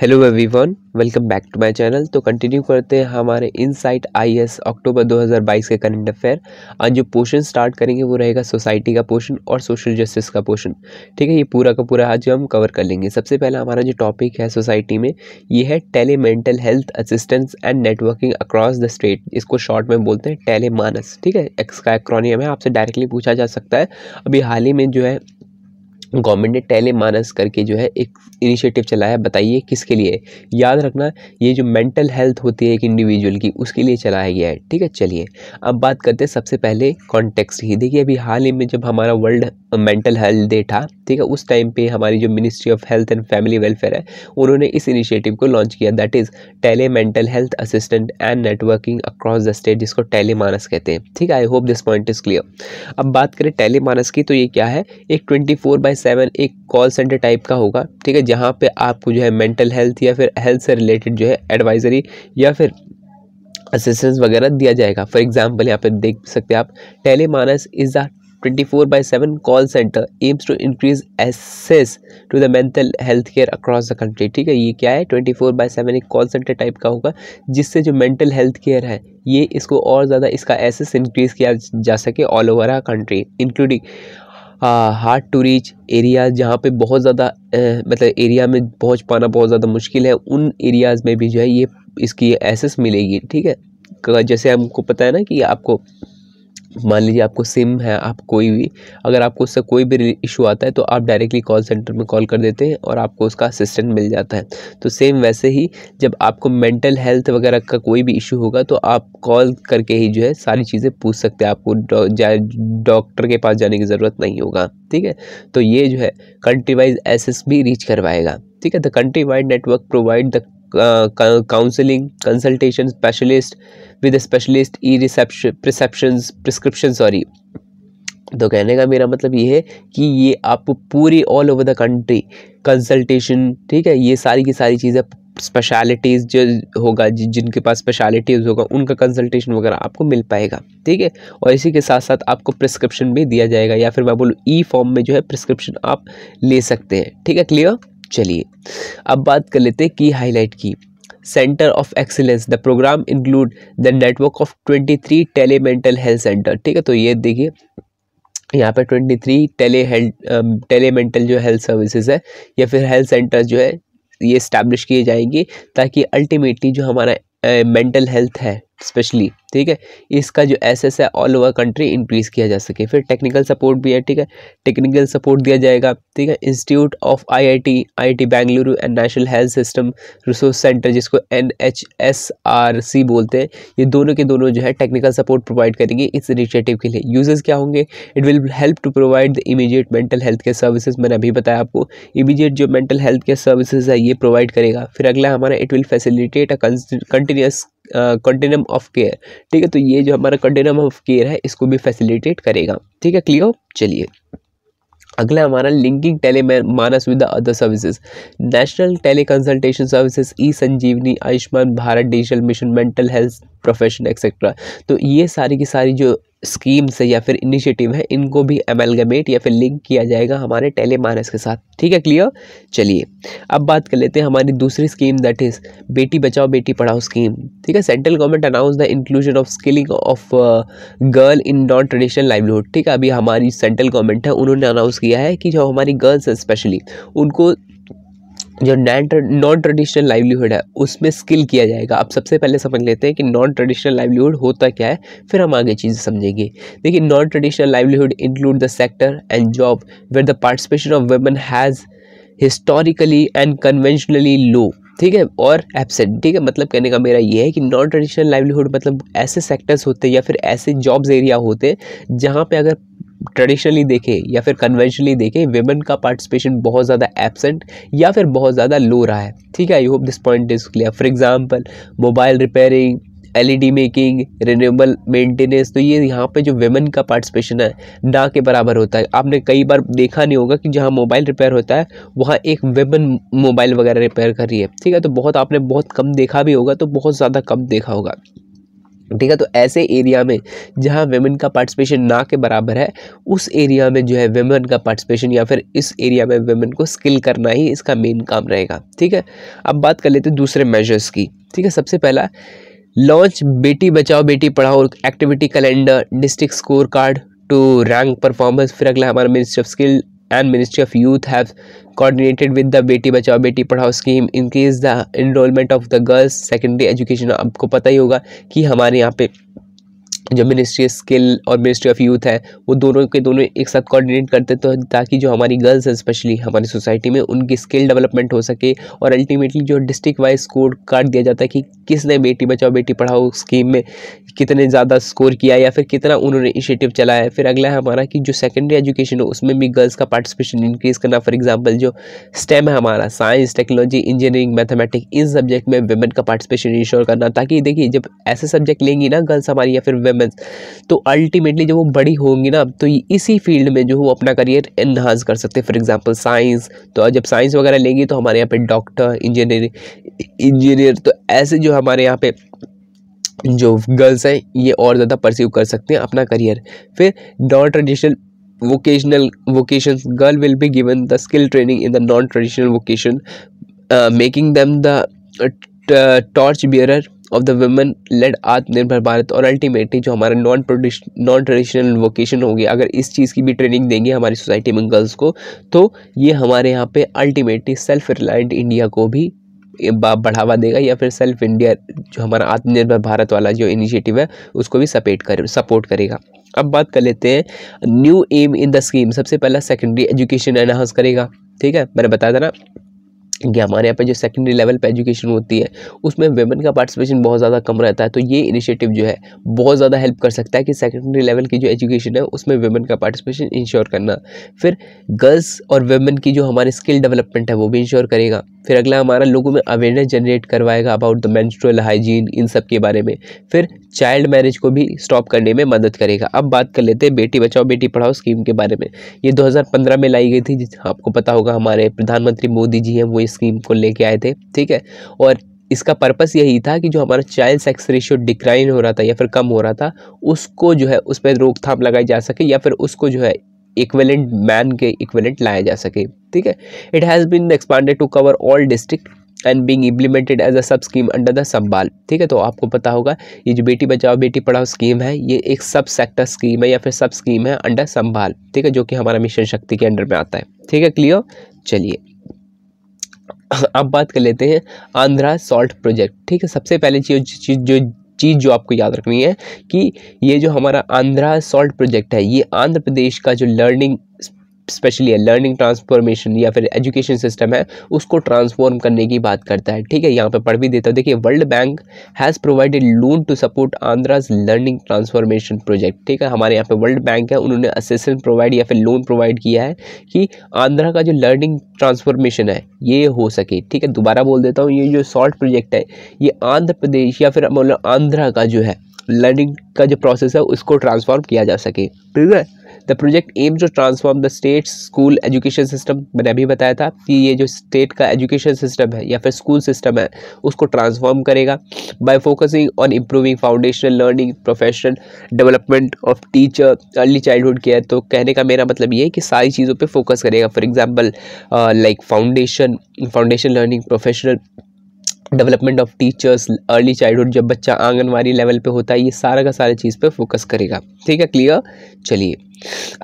Hello everyone welcome back to my channel तो continue करते हैं हमारे इनसाइट आईएएस अक्टूबर 2022 के करंट अफेयर आज जो पोर्शन स्टार्ट करेंगे वो रहेगा सोसाइटी का पोर्शन और सोशल जस्टिस का पोर्शन ठीक है ये पूरा का पूरा आज हम कवर कर लेंगे सबसे पहला हमारा जो टॉपिक है सोसाइटी में ये है tele mental health assistance and networking across the state इसको शॉर्ट में बोलते हैं टेले मानस ठीक है एक्स का एक्रोनियम है आपसे डायरेक्टली पूछा जा सकता है अभी हाल ही में जो है गवर्नमेंट ने टेले मानस करके जो है एक इनिशिएटिव चलाया बताइए किसके लिए याद रखना ये जो मेंटल हेल्थ होती है एक इंडिविजुअल की उसके लिए चलाया गया है ठीक है चलिए अब बात करते हैं सबसे पहले कॉन्टेक्स्ट की देखिए अभी हाल ही में जब हमारा वर्ल्ड मेंटल हेल्थ डे था ठीक है उस टाइम पे हमारी जो ministry of health and family welfare है उन्होंने इस इनिशिएटिव को लॉन्च किया that is tele mental health assistant and networking across the state जिसको टेले मानस कहते हैं ठीक है I hope this point is clear अब बात करें टेले मानस की तो ये क्या है एक ट्वेंटी फोर बाई सेवन एक कॉल सेंटर टाइप का होगा ठीक है जहाँ पर आपको जो है मेंटल हेल्थ या फिर हेल्थ से रिलेटेड जो है एडवाइजरी या फिर असिस्टेंस वगैरह दिया जाएगा फॉर एग्जाम्पल यहाँ पर देख सकते हैं आप tele Manas is the twenty four by seven call centre aims to increase access to the mental health care across the country ठीक है ये क्या है ट्वेंटी फोर बाई सेवन एक कॉल सेंटर टाइप का होगा जिससे जो मेंटल हेल्थ केयर है ये इसको और ज़्यादा इसका एसेस इंक्रीज किया जा सके all over a country including hard to reach area जहाँ पे बहुत ज़्यादा मतलब एरिया में पहुँच पाना बहुत ज़्यादा मुश्किल है उन एरियाज़ में भी जो है ये इसकी एसेस मिलेगी ठीक है जैसे हमको पता है ना कि आपको मान लीजिए आपको सिम है आप कोई भी अगर आपको उससे कोई भी इशू आता है तो आप डायरेक्टली कॉल सेंटर में कॉल कर देते हैं और आपको उसका असिस्टेंट मिल जाता है तो सेम वैसे ही जब आपको मेंटल हेल्थ वगैरह का कोई भी इशू होगा तो आप कॉल करके ही जो है सारी चीज़ें पूछ सकते हैं आपको डॉक्टर के पास जाने की ज़रूरत नहीं होगा ठीक है तो ये जो है कंट्री वाइज एस रीच करवाएगा ठीक है the country wide network provide the counselling consultation specialist with specialist e reception perception prescription sorry तो कहने का मेरा मतलब ये है कि ये आपको पूरी all over the country consultation ठीक है ये सारी की सारी चीज़ें स्पेशलिटीज़ जो होगा जिनके पास स्पेशलिटीज़ होगा उनका कंसल्टेशन वगैरह आपको मिल पाएगा ठीक है और इसी के साथ साथ आपको प्रिस्क्रिप्शन भी दिया जाएगा या फिर मैं बोलूँ ई फॉर्म में जो है प्रिस्क्रिप्शन आप ले सकते हैं ठीक है क्लियर चलिए अब बात कर लेते हैं key highlight key centre of excellence the program include the network of twenty three tele mental health centre ठीक है तो ये देखिए यहाँ पर twenty three tele health tele mental जो हेल्थ सर्विसेज है या फिर हेल्थ सेंटर जो है ये इस्टेब्लिश किए जाएंगे ताकि अल्टीमेटली जो हमारा मेंटल हेल्थ है स्पेशली ठीक है इसका जो एस है ऑल ओवर कंट्री इंक्रीज़ किया जा सके फिर टेक्निकल सपोर्ट भी है ठीक है टेक्निकल सपोर्ट दिया जाएगा ठीक है institute of IIT IIT Bengaluru and national health system resource centre जिसको एनएचएसआरसी बोलते हैं ये दोनों के दोनों जो है टेक्निकल सपोर्ट प्रोवाइड करेंगे इस इनिशिएटिव के लिए यूजर्स क्या होंगे it will help to provide the immediate mental health care services मैंने अभी बताया आपको इमीजिएट जो मेंटल हेल्थ केयर सर्विसेज है ये प्रोवाइड करेगा फिर अगला हमारा it will facilitate a continuous continuum of care ठीक है तो ये जो हमारा कंटेनम ऑफ केयर है इसको भी फैसिलिटेट करेगा ठीक है क्लियर चलिए अगला हमारा linking tele Manas with other services national tele consultation services e Sanjeevani Ayushman Bharat digital mission mental health profession etcetera तो ये सारी की सारी जो स्कीम्स है या फिर इनिशिएटिव है इनको भी एमेलगमेट या फिर लिंक किया जाएगा हमारे टेले मानस के साथ ठीक है क्लियर चलिए अब बात कर लेते हैं हमारी दूसरी स्कीम दैट इज़ बेटी बचाओ बेटी पढ़ाओ स्कीम ठीक है central government announce the inclusion of skilling of girl in non traditional livelihood ठीक है अभी हमारी सेंट्रल गवर्नमेंट है उन्होंने अनाउंस किया है कि जो हमारी गर्ल्स हैं स्पेशली उनको जो नॉन ट्रेडिशनल लाइवलीहुड है उसमें स्किल किया जाएगा अब सबसे पहले समझ लेते हैं कि नॉन ट्रेडिशनल लाइवलीहुड होता क्या है फिर हम आगे चीज़ें समझेंगे देखिए non traditional livelihood include the sector and job where the participation of women has historically and conventionally low ठीक है और एबसेंट ठीक है मतलब कहने का मेरा ये है कि नॉन ट्रेडिशनल लाइवलीहुड मतलब ऐसे सेक्टर्स होते हैं या फिर ऐसे जॉब्स एरिया होते हैं जहाँ पे अगर ट्रेडिशनली देखें या फिर कन्वेंशनली देखें वेमेन का पार्टिसिपेशन बहुत ज़्यादा एबसेंट या फिर बहुत ज़्यादा लो रहा है ठीक है I hope this point is clear for example mobile repairing LED making renewable maintenance तो ये यहाँ पे जो वेमेन का पार्टिसिपेशन है ना के बराबर होता है आपने कई बार देखा नहीं होगा कि जहाँ मोबाइल रिपेयर होता है वहाँ एक वेमेन मोबाइल वगैरह रिपेयर कर रही है ठीक है तो बहुत आपने बहुत कम देखा भी होगा तो बहुत ज़्यादा कम देखा होगा ठीक है तो ऐसे एरिया में जहाँ वेमेन का पार्टिसिपेशन ना के बराबर है उस एरिया में जो है वेमेन का पार्टिसिपेशन या फिर इस एरिया में वेमेन को स्किल करना ही इसका मेन काम रहेगा ठीक है अब बात कर लेते हैं दूसरे मेजर्स की ठीक है सबसे पहला लॉन्च बेटी Bachao Beti Padhao activity calendar district score card to rank performance फिर अगला हमारा ministry of skill and ministry of youth have coordinated with the Beti Bachao Beti Padhao scheme increase the enrolment of the girls secondary education आपको पता ही होगा कि हमारे यहाँ पे जो मिनिस्ट्री ऑफ स्किल और मिनिस्ट्री ऑफ यूथ है वो दोनों के दोनों एक साथ कोऑर्डिनेट करते तो ताकि जो हमारी गर्ल्स हैं स्पेशली हमारी सोसाइटी में उनकी स्किल डेवलपमेंट हो सके और अल्टीमेटली जो डिस्ट्रिक्ट वाइज स्कोर कार्ड दिया जाता है कि किसने बेटी बचाओ बेटी पढ़ाओ स्कीम में कितने ज़्यादा स्कोर किया या फिर कितना उन्होंने इनिशिएटिव चलाया है फिर अगला है हमारा कि जो सेकेंडरी एजुकेशन है उसमें भी गर्ल्स का पार्टिसिपेशन इंक्रीज़ करना फॉर एग्जाम्पल जो स्टेम है हमारा साइंस टेक्नोलॉजी इंजीनियरिंग मैथमेटिक इन सब्जेक्ट में वेमेन का पार्टिसिपेशन इंश्योर करना ताकि देखिए जब ऐसे सब्जेक्ट लेंगी ना गर्ल्स हमारी या फिर वेमेन एमएस तो अल्टीमेटली जब वो बड़ी होंगी ना तो इसी फील्ड में जो वो अपना करियर इन्हांस कर सकते हैं फॉर एग्जांपल साइंस तो जब साइंस वगैरह लेंगी तो हमारे यहाँ पे डॉक्टर इंजीनियर इंजीनियर तो ऐसे जो हमारे यहाँ पे जो गर्ल्स हैं ये और ज़्यादा परस्यू कर सकते हैं अपना करियर फिर non traditional vocational vocation girl will be given the skill training in the non traditional vocation making them the torch bearer of the women led Atmanirbhar Bharat और अल्टीमेटली जो हमारा नॉन नॉन ट्रेडिशनल वोकेशन हो गया अगर इस चीज़ की भी ट्रेनिंग देंगे हमारी सोसाइटी में गर्ल्स को तो ये हमारे यहाँ पे अल्टीमेटली सेल्फ रिलायंट इंडिया को भी बढ़ावा देगा या फिर सेल्फ इंडिया जो हमारा आत्मनिर्भर भारत वाला जो इनिशिएटिव है उसको भी सपेट कर सपोर्ट करेगा अब बात कर लेते हैं new aim in the scheme सबसे पहला सेकेंडरी एजुकेशन एनहांस करेगा ठीक है मैंने बताया था ना कि हमारे यहाँ पे जो सेकेंडरी लेवल पे एजुकेशन होती है उसमें वेमेन का पार्टिसिपेशन बहुत ज़्यादा कम रहता है तो ये इनिशिएटिव जो है बहुत ज़्यादा हेल्प कर सकता है कि सेकेंडरी लेवल की जो एजुकेशन है उसमें वेमेन का पार्टिसिपेशन इंश्योर करना फिर गर्ल्स और वेमेन की जो हमारे स्किल डेवलपमेंट है वो भी इंश्योर करेगा फिर अगला हमारा लोगों में अवेयरनेस जनरेट करवाएगा अबाउट द मैंस्ट्रल हाइजीन इन सब के बारे में फिर चाइल्ड मैरिज को भी स्टॉप करने में मदद करेगा अब बात कर लेते हैं बेटी बचाओ बेटी पढ़ाओ स्कीम के बारे में ये 2015 में लाई गई थी जिस आपको पता होगा हमारे प्रधानमंत्री मोदी जी हैं वो इस स्कीम को लेके आए थे ठीक है और इसका पर्पस यही था कि जो हमारा चाइल्ड सेक्स रेशियो डिक्लाइन हो रहा था या फिर कम हो रहा था उसको जो है उस पर रोकथाम लगाई जा सके या फिर उसको जो है इक्वेलेंट मैन के इक्वेलेंट लाया जा सके ठीक है it has been expanded to cover all district and being implemented as a sub scheme under the संभाल ठीक है तो आपको पता होगा ये जो बेटी बचाओ बेटी पढ़ाओ स्कीम है ये एक सब सेक्टर स्कीम है या फिर सब स्कीम है अंडर संभाल ठीक है जो कि हमारा मिशन शक्ति के अंडर में आता है ठीक है क्लियर चलिए अब बात कर लेते हैं आंध्रा सॉल्ट प्रोजेक्ट ठीक है सबसे पहले चीज जो चीज़ जो आपको याद रखनी है कि ये जो हमारा आंध्रा सॉल्ट प्रोजेक्ट है ये आंध्र प्रदेश का जो लर्निंग स्पेशली है लर्निंग ट्रांसफॉर्मेशन या फिर एजुकेशन सिस्टम है उसको ट्रांसफॉर्म करने की बात करता है ठीक है यहाँ पर पढ़ भी देता हूँ देखिए world bank has provided loan to support Andhra's learning transformation project ठीक है हमारे यहाँ पे वर्ल्ड बैंक है उन्होंने असिस्टेंस प्रोवाइड या फिर लोन प्रोवाइड किया है कि आंध्रा का जो लर्निंग ट्रांसफॉर्मेशन है ये हो सके ठीक है दोबारा बोल देता हूँ ये जो शॉर्ट प्रोजेक्ट है ये आंध्र प्रदेश या फिर मतलब आंध्रा का जो है लर्निंग का जो प्रोसेस है उसको ट्रांसफॉर्म किया जा सके ठीक है the project aim to transform the state school education system मैंने अभी बताया था कि ये जो स्टेट का एजुकेशन सिस्टम है या फिर स्कूल सिस्टम है उसको ट्रांसफॉर्म करेगा by focusing on improving foundational learning professional development of teacher early childhood care तो कहने का मेरा मतलब ये है कि सारी चीज़ों पर फोकस करेगा for example like foundation foundation learning professional development of teachers early childhood जब बच्चा आंगनवाड़ी लेवल पे होता है ये सारा का सारा चीज़ पे फोकस करेगा ठीक है क्लियर चलिए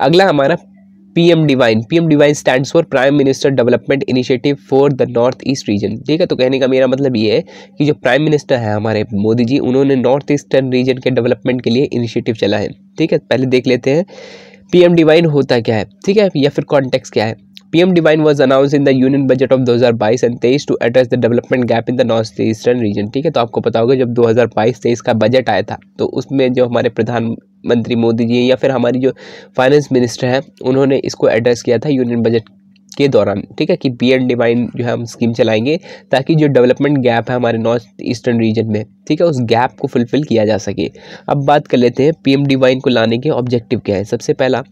अगला हमारा PM DevINE PM DevINE stands for prime minister development initiative for the north east region ठीक है तो कहने का मेरा मतलब ये है कि जो प्राइम मिनिस्टर है हमारे मोदी जी उन्होंने नॉर्थ ईस्टर्न रीजन के डेवलपमेंट के लिए इनिशिएटिव चला है ठीक है पहले देख लेते हैं पीएम डिवाइन होता क्या है ठीक है या फिर कॉन्टेक्स क्या है PM Divine was announced in the Union Budget of 2022 and 23 to address the development gap in the north eastern region ठीक है तो आपको पता होगा जब 2022-23 का बजट आया था तो उसमें जो हमारे प्रधानमंत्री मोदी जी या फिर हमारी जो फाइनेंस मिनिस्टर हैं उन्होंने इसको एड्रेस किया था यूनियन बजट के दौरान ठीक है कि पी एम डिवाइन जो है हम स्कीम चलाएंगे ताकि जो डेवलपमेंट गैप है हमारे नॉर्थ ईस्टर्न रीजन में ठीक है उस गैप को फुलफ़िल किया जा सके अब बात कर लेते हैं पी एम डिवाइन को लाने के ऑब्जेक्टिव क्या है सबसे पहला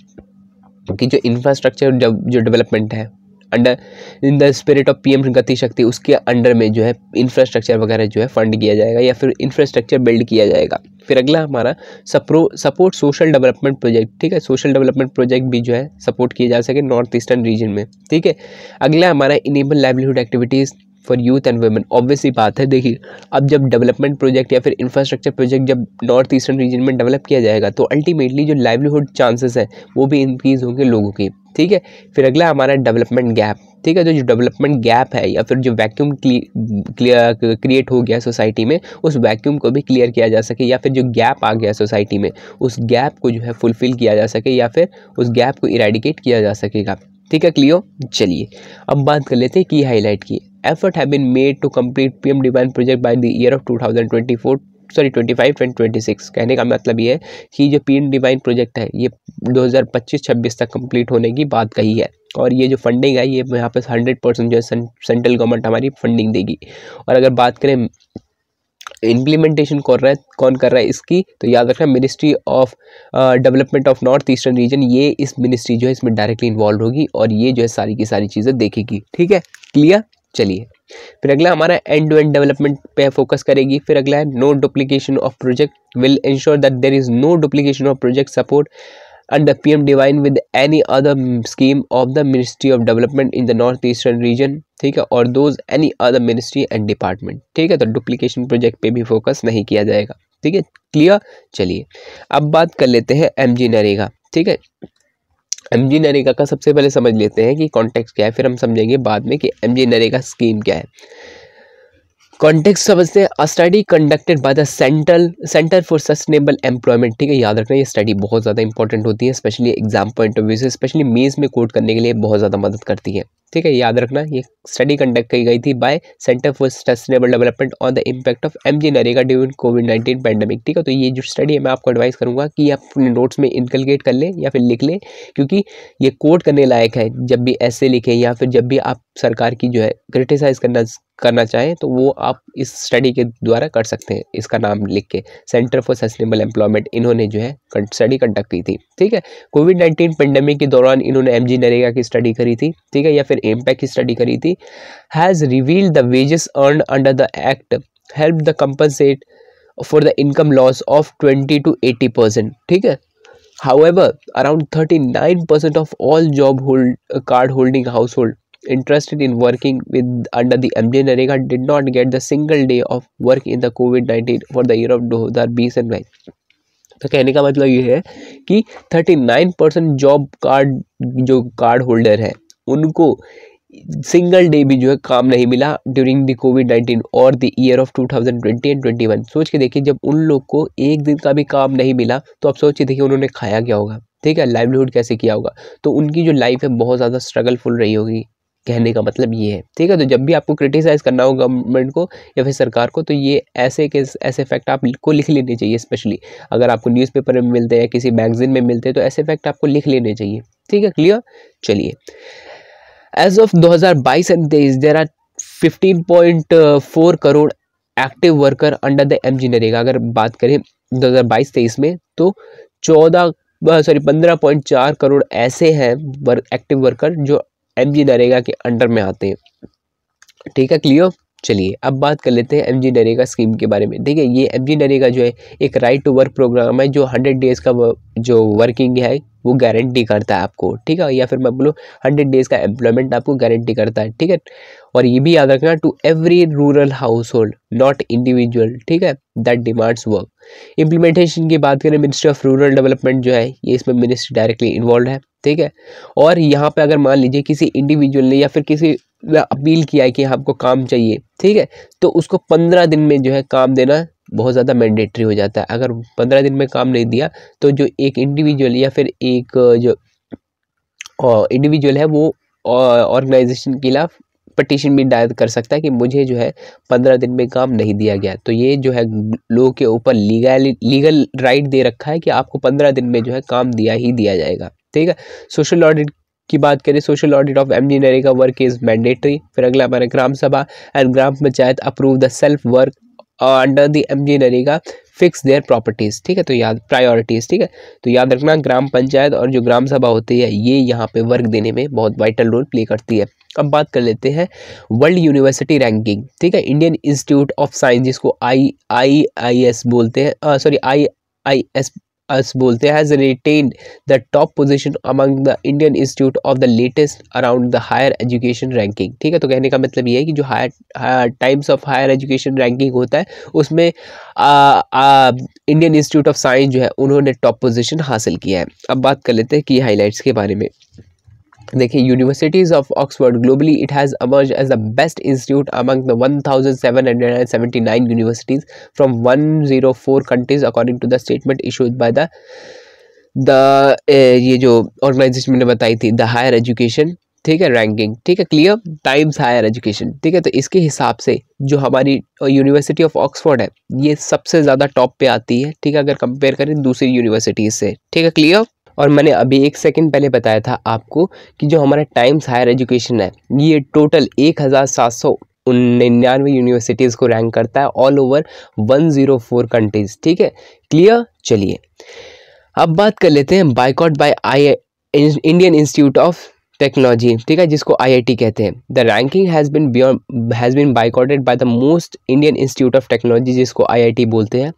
कि जो इंफ्रास्ट्रक्चर जो डेवलपमेंट है under in the spirit of PM Gati Shakti उसके अंडर में जो है इंफ्रास्ट्रक्चर वगैरह जो है फंड किया जाएगा या फिर इंफ्रास्ट्रक्चर बिल्ड किया जाएगा फिर अगला हमारा सप्रो सपोर्ट सोशल डेवलपमेंट प्रोजेक्ट ठीक है सोशल डेवलपमेंट प्रोजेक्ट भी जो है सपोर्ट किया जा सके नॉर्थ ईस्टर्न रीजन में ठीक है अगला हमारा enable livelihood activities for youth and women obviously बात है देखिए अब जब डेवलपमेंट प्रोजेक्ट या फिर इंफ्रास्ट्रक्चर प्रोजेक्ट जब नॉर्थ ईस्टर्न रीजन में डेवलप किया जाएगा तो अल्टीमेटली जो लाइवलीहुड चांसेस है वो भी इंक्रीज़ होंगे लोगों के ठीक है फिर अगला हमारा डेवलपमेंट गैप ठीक है जो जो डेवलपमेंट गैप है या फिर जो वैक्यूम क्लियर क्रिएट हो गया सोसाइटी में उस वैक्यूम को भी क्लियर किया जा सके या फिर जो गैप आ गया सोसाइटी में उस गैप को जो है फुलफ़िल किया जा सके या फिर उस गैप को इरेडिकेट किया जा सकेगा ठीक है क्लियो चलिए अब बात कर लेते हैं key highlight key effort have been made to complete PM DevINE project by the year of 2024 sorry twenty and twenty six कहने का मतलब ये है कि जो पी डिवाइन प्रोजेक्ट है ये 2025-26 तक कंप्लीट होने की बात कही है और ये जो फंडिंग है ये यहाँ पर हंड्रेड परसेंट जो है सेंट्रल गवर्नमेंट हमारी फंडिंग देगी और अगर बात करें इम्प्लीमेंटेशन कर रहा है कौन कर रहा है इसकी तो याद रखना ministry of development of north eastern region ये इस मिनिस्ट्री जो है इसमें डायरेक्टली इन्वॉल्व होगी और ये जो है सारी की सारी चीज़ें देखेगी ठीक है क्लियर चलिए फिर अगला हमारा एंड टू एंड डेवलपमेंट पे फोकस करेगी फिर अगला है no duplication of project will ensure that there is no duplication of project support P M DevINE with any other scheme of the ministry of development in the north eastern region ठीक है और those any other ministry and department ठीक है तो duplication project पे भी focus नहीं किया जाएगा ठीक है क्लियर चलिए अब बात कर लेते हैं एम जी नरेगा ठीक है एम जी नरेगा का सबसे पहले समझ लेते हैं कि कॉन्टेक्स्ट क्या है फिर हम समझेंगे बाद में कि एम जी नरेगा स्कीम क्या है कॉन्टेक्स्ट समझते हैं study conducted by the central centre for sustainable employment ठीक है याद रखना ये स्टडी बहुत ज़्यादा इंपॉर्टेंट होती है specially exam point of view से स्पेशली मेज में कोट करने के लिए बहुत ज़्यादा मदद करती है ठीक है याद रखना ये स्टडी कंडक्ट की गई थी by centre for sustainable development on the impact of M G NREGA during COVID nineteen pandemic ठीक है तो ये जो स्टडी है मैं आपको एडवाइस करूंगा कि आप अपने नोट्स में इनकलगेट कर लें या फिर लिख लें क्योंकि ये कोट करने लायक है जब भी ऐसे लिखें या फिर जब भी आप सरकार की जो है क्रिटिसाइज करना करना चाहें तो वो आप इस स्टडी के द्वारा कर सकते हैं इसका नाम लिख के सेंटर फॉर सस्टेनेबल एम्प्लॉयमेंट इन्होंने जो है स्टडी कंडक्ट की थी ठीक है कोविड नाइन्टीन पेंडेमिक के दौरान इन्होंने एम जी नरेगा की स्टडी करी थी ठीक है या फिर एमपैक e की स्टडी करी थी has reveal the wages earn under the act help the compensate for the income loss of twenty two eighty percent ठीक है thirty nine percent of all job hold card holding household interested in working with under the MJ Narega did not get the single day of work in the COVID-19 for the year of 2020 and 9. तो कहने का मतलब ये है कि 39 percent job card जो card holder है उनको सिंगल डे भी जो है काम नहीं मिला ड्यूरिंग द कोविड नाइन्टीन और the year of two thousand twenty and twenty one सोच के देखिए जब उन लोग को एक दिन का भी काम नहीं मिला तो आप सोचिए देखिए उन्होंने खाया क्या होगा ठीक है लाइवलीहुड कैसे किया होगा तो उनकी जो लाइफ है बहुत ज़्यादा स्ट्रगलफुल रही होगी कहने का मतलब ये है ठीक है तो जब भी आपको क्रिटिसाइज़ करना हो गवर्नमेंट को या फिर सरकार को तो ये ऐसे के ऐसे फैक्ट आपको लिख लेने चाहिए स्पेशली अगर आपको न्यूज़पेपर में मिलते हैं किसी मैगजीन में मिलते हैं तो ऐसे फैक्ट आपको लिख लेने चाहिए ठीक है क्लियर चलिए एज ऑफ 2022 एंड तेईस there are four crore active worker under the M G NREGA अगर बात करें बाईस तेईस में तो चौदह सॉरी चार करोड़ ऐसे हैं वर्क एक्टिव वर्कर जो एम जी नरेगा के अंडर में आते हैं ठीक है क्लियर चलिए अब बात कर लेते हैं एम जी नरेगा स्कीम के बारे में देखिए ये एम जी नरेगा जो है एक राइट टू वर्क प्रोग्राम है जो हंड्रेड डेज़ का जो वर्किंग है वो गारंटी करता है आपको ठीक है या फिर मैं बोलूँ हंड्रेड डेज़ का एम्प्लॉयमेंट आपको गारंटी करता है ठीक है और ये भी याद रखना to every rural household not individual ठीक है दैट डिमांड्स वर्क इम्प्लीमेंटेशन की बात करें मिनिस्ट्री ऑफ रूरल डेवलपमेंट जो है ये इसमें मिनिस्ट्री डायरेक्टली इन्वॉल्व है ठीक है और यहाँ पे अगर मान लीजिए किसी इंडिविजुअल ने या फिर किसी ने अपील किया है कि आपको काम चाहिए ठीक है तो उसको पंद्रह दिन में जो है काम देना बहुत ज़्यादा मैंडेटरी हो जाता है अगर पंद्रह दिन में काम नहीं दिया तो जो एक इंडिविजुअल या फिर एक जो इंडिविजुअल है वो ऑर्गेनाइजेशन के खिलाफ पटिशन भी दायर कर सकता है कि मुझे जो है पंद्रह दिन में काम नहीं दिया गया तो ये जो है लोगों के ऊपर लीगल लीगल राइट दे रखा है कि आपको पंद्रह दिन में जो है काम दिया ही दिया जाएगा ठीक है सोशल ऑडिट की बात करें सोशल ऑडिट ऑफ एम का वर्क इज़ मैंडेटरी फिर अगला हमारा Gram Sabha and Gram Panchayat approve the self work under the M का फिक्स देयर प्रॉपर्टीज़ ठीक है तो याद प्रायोरिटीज़ ठीक है तो याद रखना ग्राम पंचायत और जो ग्राम सभा होती है ये यहाँ पे वर्क देने में बहुत वाइटल रोल प्ले करती है अब बात कर लेते हैं वर्ल्ड यूनिवर्सिटी रैंकिंग ठीक है इंडियन इंस्टीट्यूट ऑफ साइंस जिसको आई आई आई एस बोलते हैं सॉरी आई आई एस अस बोलते has retained the top position among the Indian institute of the latest around the higher education ranking ठीक है तो कहने का मतलब ये है कि जो higher Times of Higher education ranking होता है उसमें इंडियन इंस्टीट्यूट ऑफ साइंस जो है उन्होंने टॉप पोजिशन हासिल किया है अब बात कर लेते हैं की हाईलाइट्स के बारे में देखिए universities of Oxford globally it has emerge as the best institute among the 1779 universities from 104 countries according to the statement issued by the the ये जो ऑर्गेनाइजेशन मैंने बताई थी द हायर एजुकेशन ठीक है रैंकिंग ठीक है क्लियर टाइम्स हायर एजुकेशन ठीक है तो इसके हिसाब से जो हमारी यूनिवर्सिटी ऑफ ऑक्सफोर्ड है ये सबसे ज़्यादा टॉप पे आती है ठीक है अगर कंपेयर करें दूसरी यूनिवर्सिटीज़ से ठीक है क्लियर और मैंने अभी एक सेकंड पहले बताया था आपको कि जो हमारा टाइम्स हायर एजुकेशन है ये टोटल एक हज़ार सात सौ निन्यानवे यूनिवर्सिटीज़ को रैंक करता है all over one zero four countries ठीक है क्लियर चलिए अब बात कर लेते हैं boycott by I Indian institute of technology ठीक है जिसको आईआईटी कहते हैं the ranking has been has been boycotted by the most Indian institute of technology जिसको आईआईटी बोलते हैं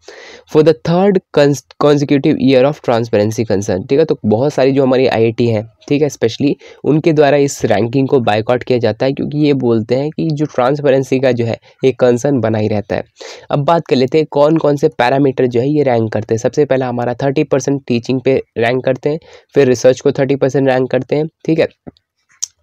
for the third consecutive year of transparency concern ठीक है तो बहुत सारी जो हमारी आई आई हैं ठीक है स्पेशली उनके द्वारा इस रैंकिंग को बाइकआउट किया जाता है क्योंकि ये बोलते हैं कि जो ट्रांसपेरेंसी का जो है ये कंसर्न बना ही रहता है अब बात कर लेते हैं कौन कौन से पैरामीटर जो है ये रैंक करते हैं सबसे पहला हमारा थर्टी परसेंट टीचिंग पे रैंक करते हैं फिर रिसर्च को थर्टी परसेंट रैंक करते हैं ठीक है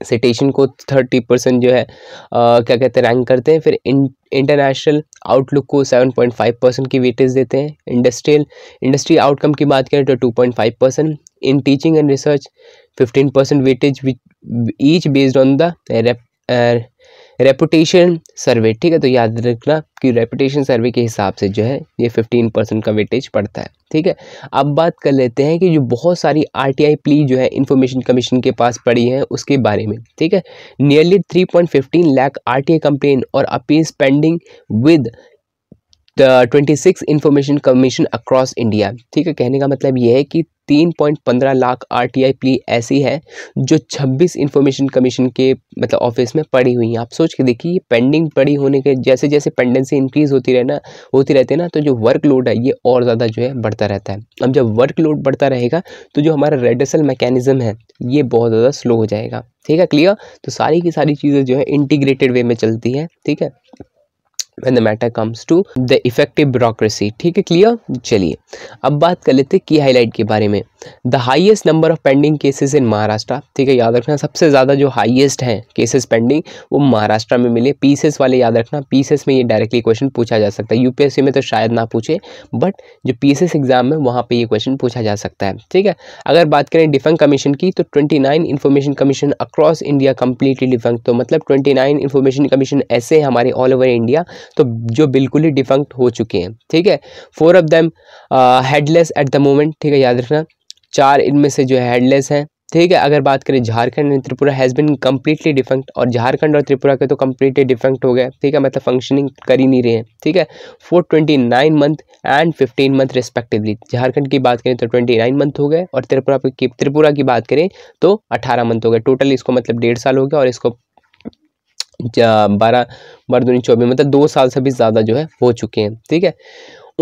सिटेशन को थर्टी परसेंट जो है आ, क्या कहते हैं रैंक करते हैं फिर इंटरनेशनल आउटलुक को सेवन पॉइंट फाइव परसेंट की वेटेज देते हैं इंडस्ट्रियल इंडस्ट्री आउटकम की बात करें तो two point five percent in teaching and research fifteen percent weightage each based on the reputation survey ठीक है तो याद रखना कि रेपुटेशन सर्वे के हिसाब से जो है ये फिफ्टीन परसेंट का वेटेज पड़ता है ठीक है अब बात कर लेते हैं कि जो बहुत सारी आर टी आई प्ली जो है इन्फॉर्मेशन कमीशन के पास पड़ी है उसके बारे में ठीक है nearly three point fifteen lakh R T I complain और appeal pending with twenty six information commission across India ठीक है कहने का मतलब यह है कि तीन पॉइंट पंद्रह lakh R T I plea ऐसी है जो छब्बीस इन्फॉर्मेशन कमीशन के मतलब ऑफिस में पड़ी हुई हैं आप सोच के देखिए ये पेंडिंग पड़ी होने के जैसे जैसे पेंडेंसी इंक्रीज़ होती रहना होती रहती है ना तो जो वर्क लोड है ये और ज़्यादा जो है बढ़ता रहता है अब जब वर्क लोड बढ़ता रहेगा तो जो हमारा रेडसल मैकेनिज़्म है ये बहुत ज़्यादा स्लो हो जाएगा ठीक है क्लियर तो सारी की सारी चीज़ें जो है इंटीग्रेटेड वे में चलती हैं ठीक है when the matter comes to the effective bureaucracy ठीक है क्लियर चलिए अब बात कर लेते हैं की हाईलाइट के बारे में the highest number of pending cases in Maharashtra ठीक है याद रखना सबसे ज़्यादा जो हाइएस्ट हैं केसेस पेंडिंग वो महाराष्ट्र में मिले पीसेस वाले याद रखना पीसेस में ये डायरेक्टली क्वेश्चन पूछा जा सकता है यूपीएससी में तो शायद ना पूछे बट जो पीसेस एग्जाम में वहाँ पर ये क्वेश्चन पूछा जा सकता है ठीक है अगर बात करें डिफेंस कमीशन की तो twenty nine information commission across India completely defunct तो मतलब ट्वेंटी नाइन इन्फॉर्मेशन कमीशन ऐसे हमारे ऑल ओवर इंडिया तो जो बिल्कुल ही डिफंक्ट हो चुके हैं ठीक है four of them headless at the moment ठीक है याद रखना चार इनमें से जो है हेडलेस हैं ठीक है अगर बात करें Jharkhand and Tripura has been completely defunct और झारखंड और त्रिपुरा के तो कम्प्लीटली डिफेंक्ट हो गए ठीक है मतलब फंक्शनिंग कर ही नहीं रहे हैं ठीक है four twenty nine month and fifteen month respectively Jharkhand की बात करें तो ट्वेंटी नाइन मंथ हो गए और त्रिपुरा की त्रिपुरा की बात करें तो अठारह मंथ हो गए टोटल इसको मतलब डेढ़ साल हो गया और इसको बारह बारह दूनी चौबीस मतलब दो साल से भी ज़्यादा जो है हो चुके हैं ठीक है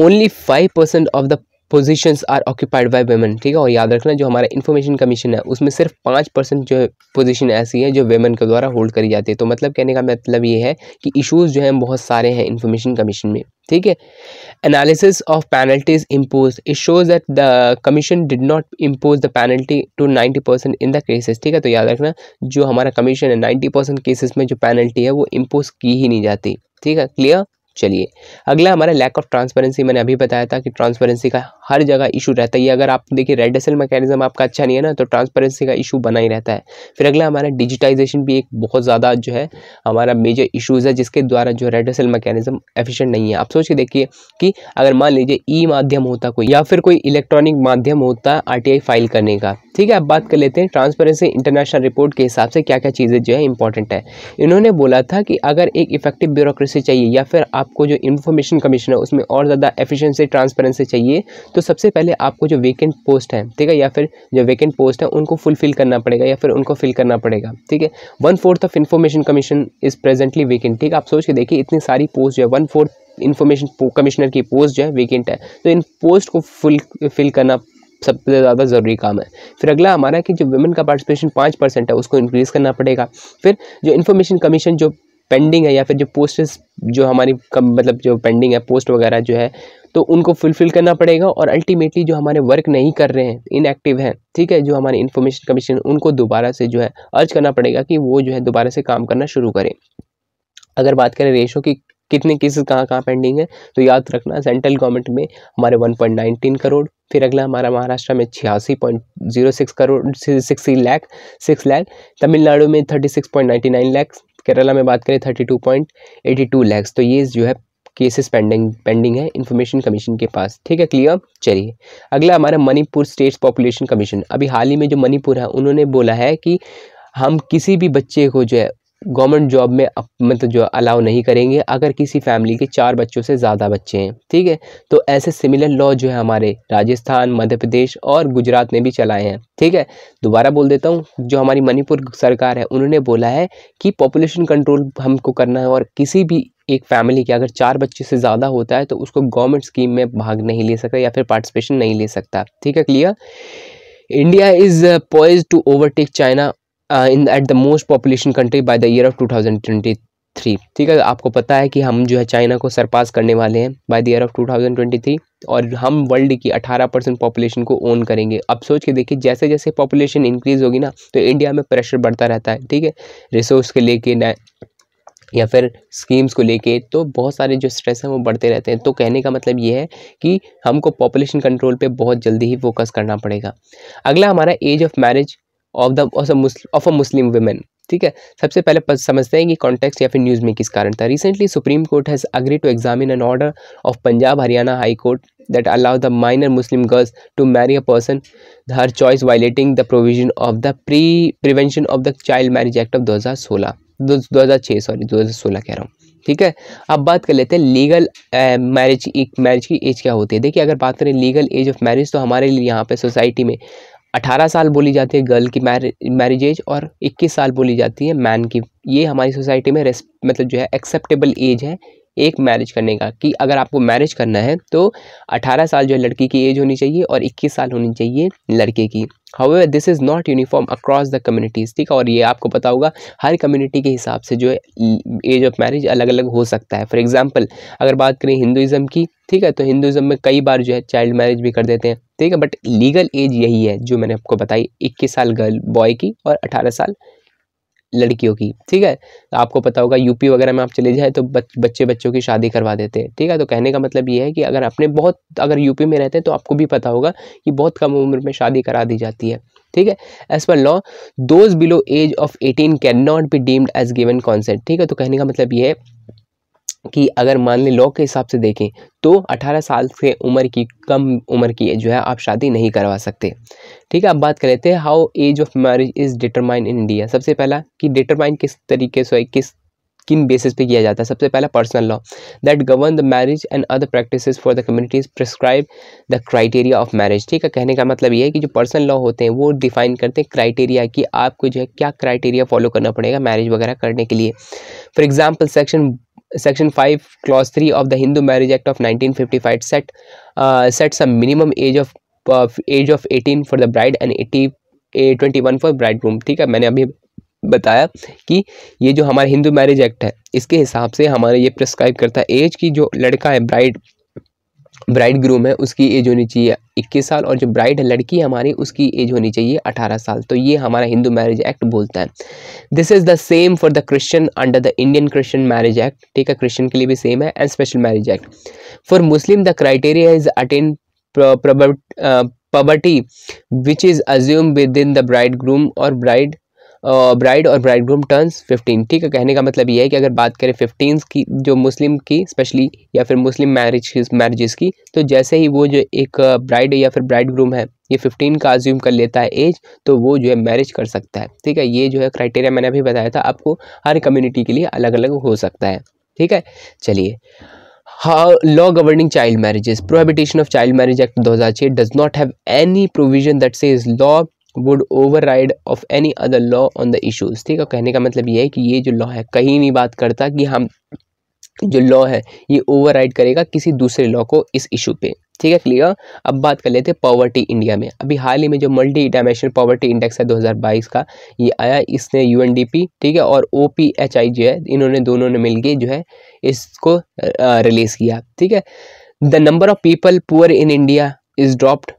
only five percent of the positions are occupied by women ठीक है और याद रखना जो हमारा इन्फॉर्मेशन कमीशन है उसमें सिर्फ पाँच परसेंट जो पोजीशन ऐसी है जो वेमेन के द्वारा होल्ड करी जाती है तो मतलब कहने का मतलब ये है कि इशूज़ जो हैं बहुत सारे हैं इन्फॉर्मेशन कमीशन में ठीक है analysis of penalties impose it shows that the commission did not impose the penalty to ninety percent in the cases ठीक है तो याद रखना जो हमारा कमीशन है नाइन्टी परसेंट केसेस में जो पेनल्टी है वो इम्पोज की ही नहीं जाती ठीक है क्लियर चलिए अगला हमारा लैक ऑफ ट्रांसपेरेंसी मैंने अभी बताया था कि ट्रांसपेरेंसी का हर जगह इशू रहता है अगर आप देखिए रेड एसल मैकेनिज्म आपका अच्छा नहीं है ना तो ट्रांसपेरेंसी का इशू बना ही रहता है फिर अगला हमारा डिजिटाइजेशन भी एक बहुत ज़्यादा जो है हमारा मेजर इशूज़ है जिसके द्वारा जो रेड एसल मैकेनिज्म एफिशेंट नहीं है आप सोच के देखिए कि अगर मान लीजिए ई माध्यम होता कोई या फिर कोई इलेक्ट्रॉनिक माध्यम होता आर फाइल करने का ठीक है अब बात कर लेते हैं ट्रांसपेरेंसी इंटरनेशनल रिपोर्ट के हिसाब से क्या क्या चीज़ें जो है इंपॉर्टेंट है इन्होंने बोला था कि अगर एक इफेक्टिव ब्यूरोसी चाहिए या फिर आप आपको जो इन्फॉर्मेशन कमीशन है उसमें और ज़्यादा एफिशिएंसी ट्रांसपेरेंसी चाहिए तो सबसे पहले आपको जो वेकेंट पोस्ट है ठीक है या फिर जो वेकेंट पोस्ट है उनको फुलफिल करना पड़ेगा या फिर उनको फिल करना पड़ेगा ठीक है one fourth of information commission is presently vacant ठीक है आप सोच के देखिए इतनी सारी पोस्ट जो है वन फोर्थ इन्फॉर्मेशन कमिश्नर की पोस्ट जो है वेकेंट है तो इन पोस्ट को फुल फिल करना सबसे ज़्यादा ज़रूरी काम है फिर अगला हमारा कि जो वुमेन का पार्टिसिपेशन पाँच परसेंट है उसको इंक्रीज़ करना पड़ेगा फिर जो इन्फॉर्मेशन कमीशन जो पेंडिंग है या फिर जो पोस्टेस जो हमारी कम मतलब जो पेंडिंग है पोस्ट वगैरह जो है तो उनको फुलफ़िल करना पड़ेगा और अल्टीमेटली जो हमारे वर्क नहीं कर रहे हैं इनएक्टिव हैं ठीक है जो हमारे इन्फॉर्मेशन कमीशन उनको दोबारा से जो है अर्ज करना पड़ेगा कि वो जो है दोबारा से काम करना शुरू करें अगर बात करें रेशो की कितने केसेस कहाँ कहाँ पेंडिंग है तो याद रखना सेंट्रल गवर्नमेंट में हमारे 1.19 करोड़ फिर अगला हमारा महाराष्ट्र में छियासी point zero six crore sixty lakh six lakh Tamil Nadu में thirty six point ninety nine lakh Kerala में बात करें thirty two point eighty two lakhs तो ये जो है केसेस पेंडिंग पेंडिंग है इन्फॉर्मेशन कमीशन के पास ठीक है क्लियर चलिए अगला हमारा मणिपुर स्टेट पॉपुलेशन कमीशन अभी हाल ही में जो मणिपुर है उन्होंने बोला है कि हम किसी भी बच्चे को जो है गवर्नमेंट जॉब में अप, मतलब जो अलाउ नहीं करेंगे अगर किसी फैमिली के चार बच्चों से ज़्यादा बच्चे हैं ठीक है तो ऐसे सिमिलर लॉ जो है हमारे राजस्थान मध्य प्रदेश और गुजरात ने भी चलाए हैं ठीक है दोबारा बोल देता हूँ जो हमारी मणिपुर सरकार है उन्होंने बोला है कि पॉपुलेशन कंट्रोल हमको करना है और किसी भी एक फैमिली के अगर चार बच्चे से ज़्यादा होता है तो उसको गवर्नमेंट स्कीम में भाग नहीं ले सकता या फिर पार्टिसिपेशन नहीं ले सकता ठीक है clear India is poise to overtake China in at the most population country by the year of two thousand twenty three ठीक है आपको पता है कि हम जो है चाइना को सरपास करने वाले हैं by the year of two thousand twenty three और हम वर्ल्ड की अठारह परसेंट पॉपुलेशन को ओन करेंगे अब सोच के देखिए जैसे जैसे पॉपुलेशन इंक्रीज होगी ना तो इंडिया में प्रेशर बढ़ता रहता है ठीक है रिसोर्स के लेके या फिर स्कीम्स को लेके तो बहुत सारे जो स्ट्रेस हैं वो बढ़ते रहते हैं तो कहने का मतलब ये है कि हमको पॉपुलेशन कंट्रोल पे बहुत जल्दी ही फोकस करना पड़ेगा अगला हमारा age of marriage of the of a Muslim women ठीक है सबसे पहले समझते हैं कि कॉन्टेक्स्ट या फिर न्यूज़ में किस कारण था recently Supreme Court has agree to examine an order of Punjab Haryana High Court that allow the minor Muslim girls to marry a person her choice violating the provision of the pre prevention of the child marriage act of 2016 दो हज़ार छः sorry दो हज़ार सोलह कह रहा हूँ ठीक है अब बात कर लेते हैं लीगल मैरिज मैरिज की एज क्या होती है देखिए अगर बात करें लीगल एज ऑफ मैरिज तो हमारे लिए यहाँ पे सोसाइटी में अठारह साल बोली जाती है गर्ल की मैरिज एज और इक्कीस साल बोली जाती है मैन की ये हमारी सोसाइटी में रेस मतलब जो है एक्सेप्टेबल एज है एक मैरिज करने का कि अगर आपको मैरिज करना है तो 18 साल जो है लड़की की एज होनी चाहिए और 21 साल होनी चाहिए लड़के की how this is not uniform across the communities ठीक है और ये आपको पता होगा हर कम्युनिटी के हिसाब से जो है एज ऑफ मैरिज अलग अलग हो सकता है फॉर एग्ज़ाम्पल अगर बात करें हिंदुज़म की ठीक है तो हिंदुज़म में कई बार जो है चाइल्ड मैरिज भी कर देते हैं ठीक है बट लीगल एज यही है जो मैंने आपको बताई इक्कीस साल गर्ल बॉय की और अठारह साल लड़कियों की ठीक है तो आपको पता होगा यूपी वगैरह में आप चले जाए तो बच्चे बच्चों की शादी करवा देते हैं ठीक है तो कहने का मतलब ये है कि अगर अपने बहुत अगर यूपी में रहते हैं तो आपको भी पता होगा कि बहुत कम उम्र में शादी करा दी जाती है ठीक है as per law those below age of eighteen can not be deemed as given consent ठीक है तो कहने का मतलब ये है कि अगर मान लें लॉ के हिसाब से देखें तो 18 साल से उम्र की कम उम्र की जो है आप शादी नहीं करवा सकते ठीक है अब बात कर लेते हैं how age of marriage is determine in India सबसे पहला कि डिटरमाइन किस तरीके से किस किन बेसिस पे किया जाता है सबसे पहला personal law that govern the marriage and other practices for the communities prescribe the criteria of marriage ठीक है कहने का मतलब ये है कि जो पर्सनल लॉ होते हैं वो डिफाइन करते हैं क्राइटेरिया कि आपको जो है क्या क्राइटेरिया फॉलो करना पड़ेगा मैरिज वगैरह करने के लिए for example section section five clause three of the Hindu marriage act of nineteen fifty five set set some minimum age of age of eighteen for the bride and eighty a twenty one for bridegroom ठीक है मैंने अभी बताया कि ये जो हमारा Hindu marriage act है इसके हिसाब से हमारे ये प्रिस्क्राइब करता है एज की जो लड़का है ब्राइड ब्राइड ग्रूम है उसकी एज होनी चाहिए इक्कीस साल और जो ब्राइड लड़की हमारी उसकी एज होनी चाहिए अठारह साल तो ये हमारा हिंदू मैरिज एक्ट बोलता है this is the same for the Christian under the Indian Christian marriage act ठीक है क्रिश्चियन के लिए भी सेम है and special marriage act for Muslim the criteria is attain puberty which is assume with in the bride groom और bride bride और bridegroom turns fifteen ठीक है कहने का मतलब ये है कि अगर बात करें फिफ्टीन की जो मुस्लिम की स्पेशली या फिर मुस्लिम मैरिज मैरिजेस की तो जैसे ही वो जो एक ब्राइड या फिर ब्राइड ग्रूम है ये फिफ्टीन का अज्यूम कर लेता है एज तो वो जो है मैरिज कर सकता है ठीक है ये जो है क्राइटेरिया मैंने अभी बताया था आपको हर कम्युनिटी के लिए अलग अलग हो सकता है ठीक है चलिए हा law governing child law governing of child marriage act दो हज़ार छः does not have any provision that say is law would override of any other law on the issues ठीक है कहने का मतलब ये है कि ये जो लॉ है कहीं नहीं बात करता कि हम जो लॉ है ये ओवर करेगा किसी दूसरे लॉ को इस इशू पे ठीक है क्लियर अब बात कर लेते हैं पॉवर्टी इंडिया में अभी हाल ही में जो मल्टी डायमेंशनल पॉवर्टी इंडेक्स है 2022 का ये आया इसने यूएनडीपी ठीक है और ओ पी एच आई जो है इन्होंने दोनों ने मिलके जो है इसको रिलीज़ किया ठीक है the number of people poor in India is dropped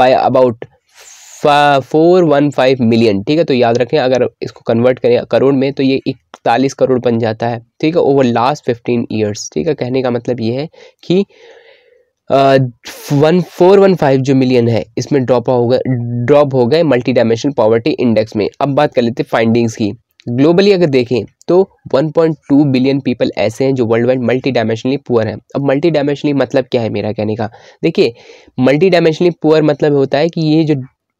by about four one five million ठीक है तो याद रखें अगर इसको कन्वर्ट करें करोड़ में तो ये इकतालीस करोड़ बन जाता है ठीक है ओवर लास्ट फिफ्टीन ईयर्स ठीक है कहने का मतलब ये है कि वन फोर वन फाइव जो मिलियन है इसमें ड्रॉप हो गए ड्रॉप हो गए मल्टी डायमेंशन पॉवर्टी इंडेक्स में अब बात कर लेते हैं फाइंडिंग्स की ग्लोबली अगर देखें तो 1.2 बिलियन पीपल ऐसे हैं जो worldwide multi dimensionally poor हैं अब मल्टी डायमेंशनली मतलब क्या है मेरा कहने का देखिए मल्टी डायमेंशनली पुअर मतलब होता है कि ये जो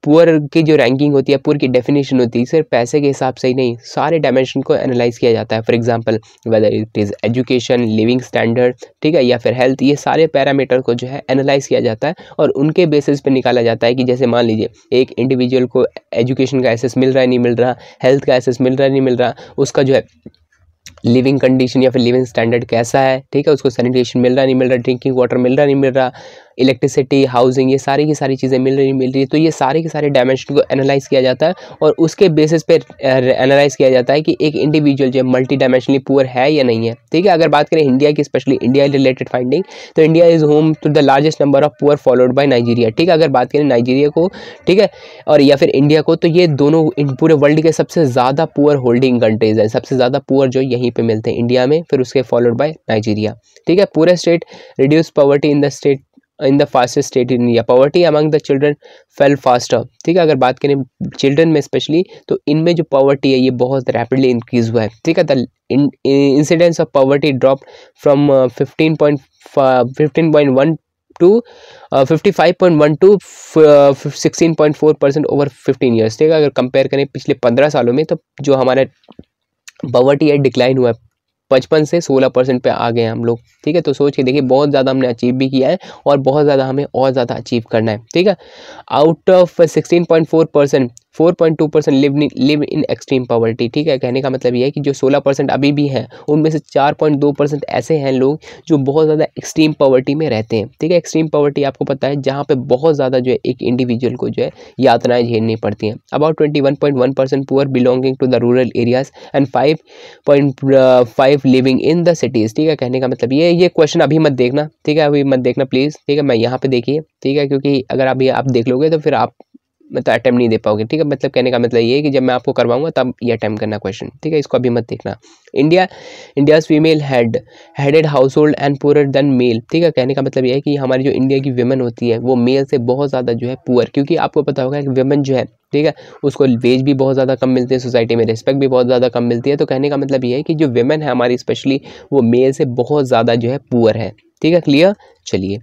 पुअर की जो रैंकिंग होती है पुअर की डेफिनेशन होती है सिर्फ पैसे के हिसाब से ही नहीं सारे डायमेंशन को एनालाइज किया जाता है for example whether it is education living standard ठीक है या फिर हेल्थ ये सारे पैरामीटर को जो है एनालाइज किया जाता है और उनके बेसिस पे निकाला जाता है कि जैसे मान लीजिए एक इंडिविजुअल को एजुकेशन का एसेस मिल रहा है नहीं मिल रहा हेल्थ का एसेस मिल रहा है नहीं मिल रहा उसका जो है लिविंग कंडीशन या फिर लिविंग स्टैंडर्ड कैसा है ठीक है उसको सैनिटेशन मिल रहा नहीं मिल रहा ड्रिंकिंग वाटर मिल रहा नहीं मिल रहा इलेक्ट्रिसिटी हाउसिंग ये सारी की सारी चीज़ें मिल रही मिल रही है तो ये सारे के सारे डायमेंशन को एनालाइज किया जाता है और उसके बेसिस पे एनालाइज किया जाता है कि एक इंडिविजुअल जो मल्टी डायमेंशनली पुअर है या नहीं है ठीक है अगर बात करें इंडिया की स्पेशली इंडिया रिलेटेड फाइंडिंग तो India is home to the largest number of poor followed by Nigeria ठीक है अगर बात करें नाइजीरिया को ठीक है और या फिर इंडिया को तो ये दोनों पूरे वर्ल्ड के सबसे ज़्यादा पुअर होल्डिंग कंट्रीज़ हैं सबसे ज़्यादा पुअर जो यहीं वहीं पे मिलते हैं इंडिया में फिर उसके फॉलोड बाय नाइजीरिया ठीक है पूरा state reduce poverty in the state in the fastest state in India poverty among the children fell faster ठीक है अगर बात करें चिल्ड्रन में स्पेशली तो इनमें जो पॉवर्टी है ये बहुत रैपिडली इंक्रीज हुआ है ठीक है the incidence of poverty drop from fifteen point fifteen to fifty five point one to sixteen point four percent over fifteen years ठीक है अगर कंपेयर करें पिछले पंद्रह सालों में तो जो हमारे पॉवर्टी एड डिक्लाइन हुआ है पचपन से सोलह परसेंट पर आ गए हम लोग ठीक है तो सोच के देखिए बहुत ज़्यादा हमने अचीव भी किया है और बहुत ज़्यादा हमें और ज़्यादा अचीव करना है ठीक है out of sixteen point four percent four point two percent live live in extreme poverty ठीक है कहने का मतलब ये है कि जो सोलह परसेंट अभी भी हैं उनमें से चार पॉइंट दो परसेंट ऐसे हैं लोग जो बहुत ज़्यादा एक्सट्रीम पॉवर्टी में रहते हैं ठीक है एक्सट्रीम पॉवर्टी आपको पता है जहाँ पर बहुत ज़्यादा जो है एक इंडिविजुअल को जो है यातनाएँ झेलनी पड़ती हैं about twenty one point one percent poor belonging to the rural areas and five point five living in the cities ठीक है कहने का मतलब ये ये क्वेश्चन अभी मत देखना ठीक है अभी मत देखना प्लीज़ ठीक है मैं यहाँ पर देखिए ठीक है क्योंकि अगर अभी आप देख लोगे तो फिर आप मतलब तो अटैम्प्ट नहीं दे पाओगे ठीक है मतलब कहने का मतलब ये है कि जब मैं आपको करवाऊंगा तब ये अटैम्प्ट करना क्वेश्चन ठीक है इसको अभी मत देखना India India's female head headed household and poor than male ठीक है कहने का मतलब ये है कि हमारी जो इंडिया की वेमेन होती है वो मेल से बहुत ज़्यादा जो है पुअर क्योंकि आपको पता होगा कि वेमेन जो है ठीक है उसको वेज भी बहुत ज़्यादा कम मिलती है सोसाइटी में रिस्पेक्ट भी बहुत ज़्यादा कम मिलती है तो कहने का मतलब ये है कि जो वेमेन है हमारी स्पेशली वो मेल से बहुत ज़्यादा जो है पुअर है ठीक है क्लियर चलिए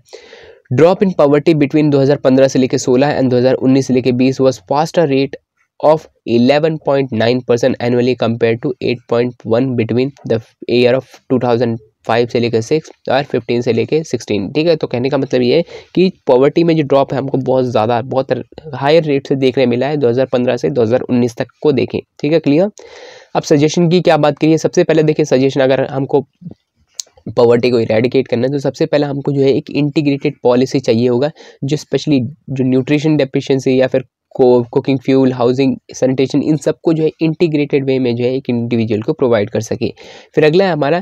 ड्रॉप इन पॉवर्टी बिटवीन 2015 से लेकर 16 एंड 2019 से लेकर 20 was faster rate compare 11.9 eight point one between 8.1 year of two thousand 2005 से लेकर 6 और 15 से लेकर 16 ठीक है तो कहने का मतलब ये है कि पॉवर्टी में जो ड्रॉप है हमको बहुत ज़्यादा बहुत हायर रेट से देखने मिला है पंद्रह से उन्नीस तक को देखें ठीक है क्लियर अब सजेशन की क्या बात करिए सबसे पहले देखिए सजेशन अगर हमको पॉवर्टी को इरेडिकेट करना है तो सबसे पहले हमको जो है एक इंटीग्रेटेड पॉलिसी चाहिए होगा जो स्पेशली जो न्यूट्रिशन डेफिशिएंसी या फिर को कुकिंग फ्यूल हाउसिंग सैनिटेशन इन सब को जो है इंटीग्रेटेड वे में जो है एक इंडिविजुअल को प्रोवाइड कर सके फिर अगला है हमारा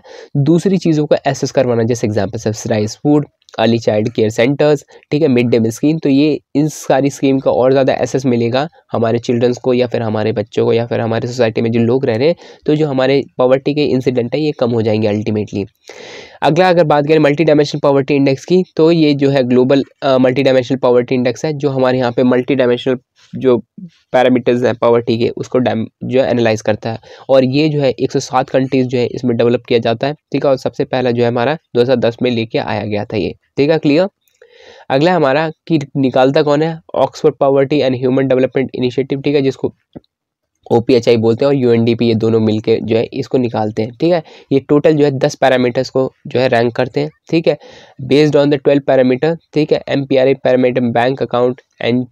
दूसरी चीज़ों को एसेस करवाना जैसे example subsidise food early child care centres ठीक है मिड डे मील स्कीम तो ये इन सारी स्कीम का और ज़्यादा एसेस मिलेगा हमारे चिल्ड्रंस को या फिर हमारे बच्चों को या फिर हमारे सोसाइटी में जो लोग रह रहे हैं तो जो हमारे पॉवर्टी के इंसिडेंट है ये कम हो जाएंगे अल्टीमेटली अगला अगर बात करें मल्टी डायमेंशनल पॉवर्टी इंडेक्स की तो ये जो है global multi dimensional poverty index है जो हमारे यहाँ पे मल्टी डायमेंशनल जो पैरामीटर्स हैं पॉवर्टी के उसको डैम जो है एनालाइज करता है और ये जो है 107 कंट्रीज़ जो है इसमें डेवलप किया जाता है ठीक है और सबसे पहला जो है हमारा 2010 में लेके आया गया था ये ठीक है क्लियर अगला हमारा कि निकालता कौन है Oxford poverty and human development initiative ठीक है जिसको ओ बोलते हैं और यू ये दोनों मिलके जो है इसको निकालते हैं ठीक है ये टोटल जो है दस पैरामीटर्स को जो है रैंक करते हैं ठीक है based on the twelve parameter ठीक है M P R A parameter bank account and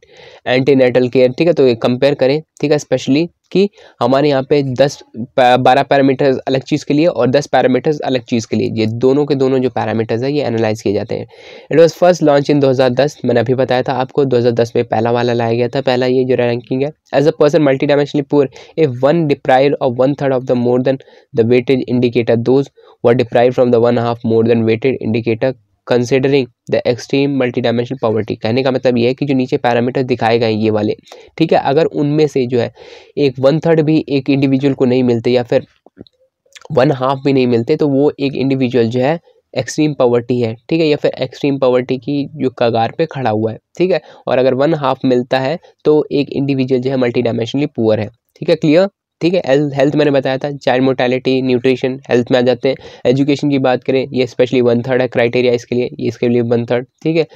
antenatal care ठीक है तो ये कंपेयर करें ठीक है स्पेशली कि हमारे यहाँ पे दस बारह पैरामीटर्स अलग चीज़ के लिए और दस पैरामीटर्स अलग चीज़ के लिए ये दोनों के दोनों जो पैरामीटर्स है ये एनालाइज किए जाते हैं it was first launch in 2010 मैंने अभी बताया था आपको 2010 में पहला वाला लाया गया था पहला ये जो रैंकिंग है as a person multi dimensionally poor a one deprive of one third of the more than the weightage indicator those were deprive from the one half more than weighted indicator considering the extreme multidimensional poverty कहने का मतलब ये है कि जो नीचे parameter दिखाए गए ये वाले ठीक है अगर उनमें से जो है एक वन थर्ड भी एक इंडिविजुअल को नहीं मिलते या फिर वन हाफ भी नहीं मिलते तो वो एक इंडिविजुअल जो है एक्सट्रीम पॉवर्टी है ठीक है या फिर एक्सट्रीम पॉवर्टी की जो कगार पे खड़ा हुआ है ठीक है और अगर वन हाफ मिलता है तो एक इंडिविजुअल जो है मल्टी डायमेंशनली पुअर है ठीक है क्लियर ठीक है हेल्थ मैंने बताया था चाइल्ड मोर्टेलिटी न्यूट्रिशन हेल्थ में आ जाते हैं एजुकेशन की बात करें ये स्पेशली वन थर्ड है क्राइटेरिया इसके लिए इसके लिए वन थर्ड ठीक है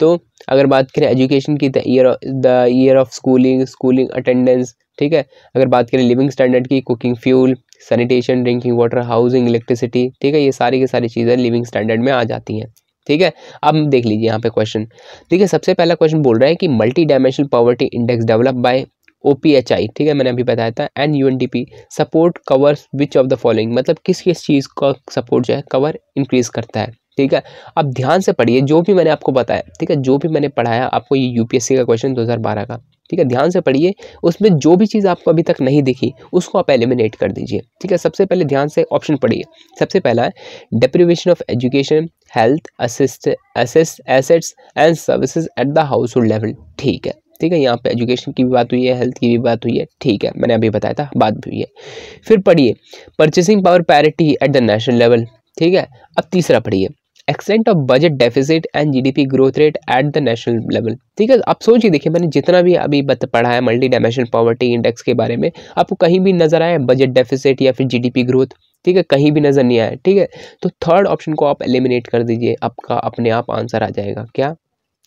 तो अगर बात करें एजुकेशन की year the year of schooling schooling attendance ठीक है अगर बात करें लिविंग स्टैंडर्ड की cooking fuel sanitation drinking water housing electricity ठीक है ये सारी की सारी चीज़ें लिविंग स्टैंडर्ड में आ जाती हैं ठीक है अब देख लीजिए यहाँ पे क्वेश्चन ठीक है सबसे पहला क्वेश्चन बोल रहा है कि multi dimensional poverty index develop by O P H I ठीक है मैंने अभी बताया था and U N D P support cover which of the following मतलब किस किस चीज़ का सपोर्ट जो है कवर इंक्रीज़ करता है ठीक है अब ध्यान से पढ़िए जो भी मैंने आपको बताया ठीक है जो भी मैंने पढ़ाया आपको ये यू पी एस सी का क्वेश्चन दो हज़ार बारह का ठीक है ध्यान से पढ़िए उसमें जो भी चीज़ आपको अभी तक नहीं दिखी उसको आप एलिमिनेट कर दीजिए ठीक है सबसे पहले ध्यान से ऑप्शन पढ़िए सबसे पहला है deprivation of education health assist assets and services at the household level ठीक है ठीक है यहाँ पे एजुकेशन की भी बात हुई है हेल्थ की भी बात हुई है ठीक है मैंने अभी बताया था बात भी हुई है फिर पढ़िए purchasing power parity at the national level ठीक है अब तीसरा पढ़िए extent of budget deficit and GDP growth rate at the national level ठीक है आप सोचिए देखिए मैंने जितना भी अभी बत पढ़ा है मल्टी डायमेंशनल पॉवर्टी इंडेक्स के बारे में आपको कहीं भी नजर आया बजट डेफिसिट या फिर जीडीपी ग्रोथ ठीक है कहीं भी नज़र नहीं आया ठीक है तो थर्ड ऑप्शन को आप एलिमिनेट कर दीजिए आपका अपने आप आंसर आ जाएगा क्या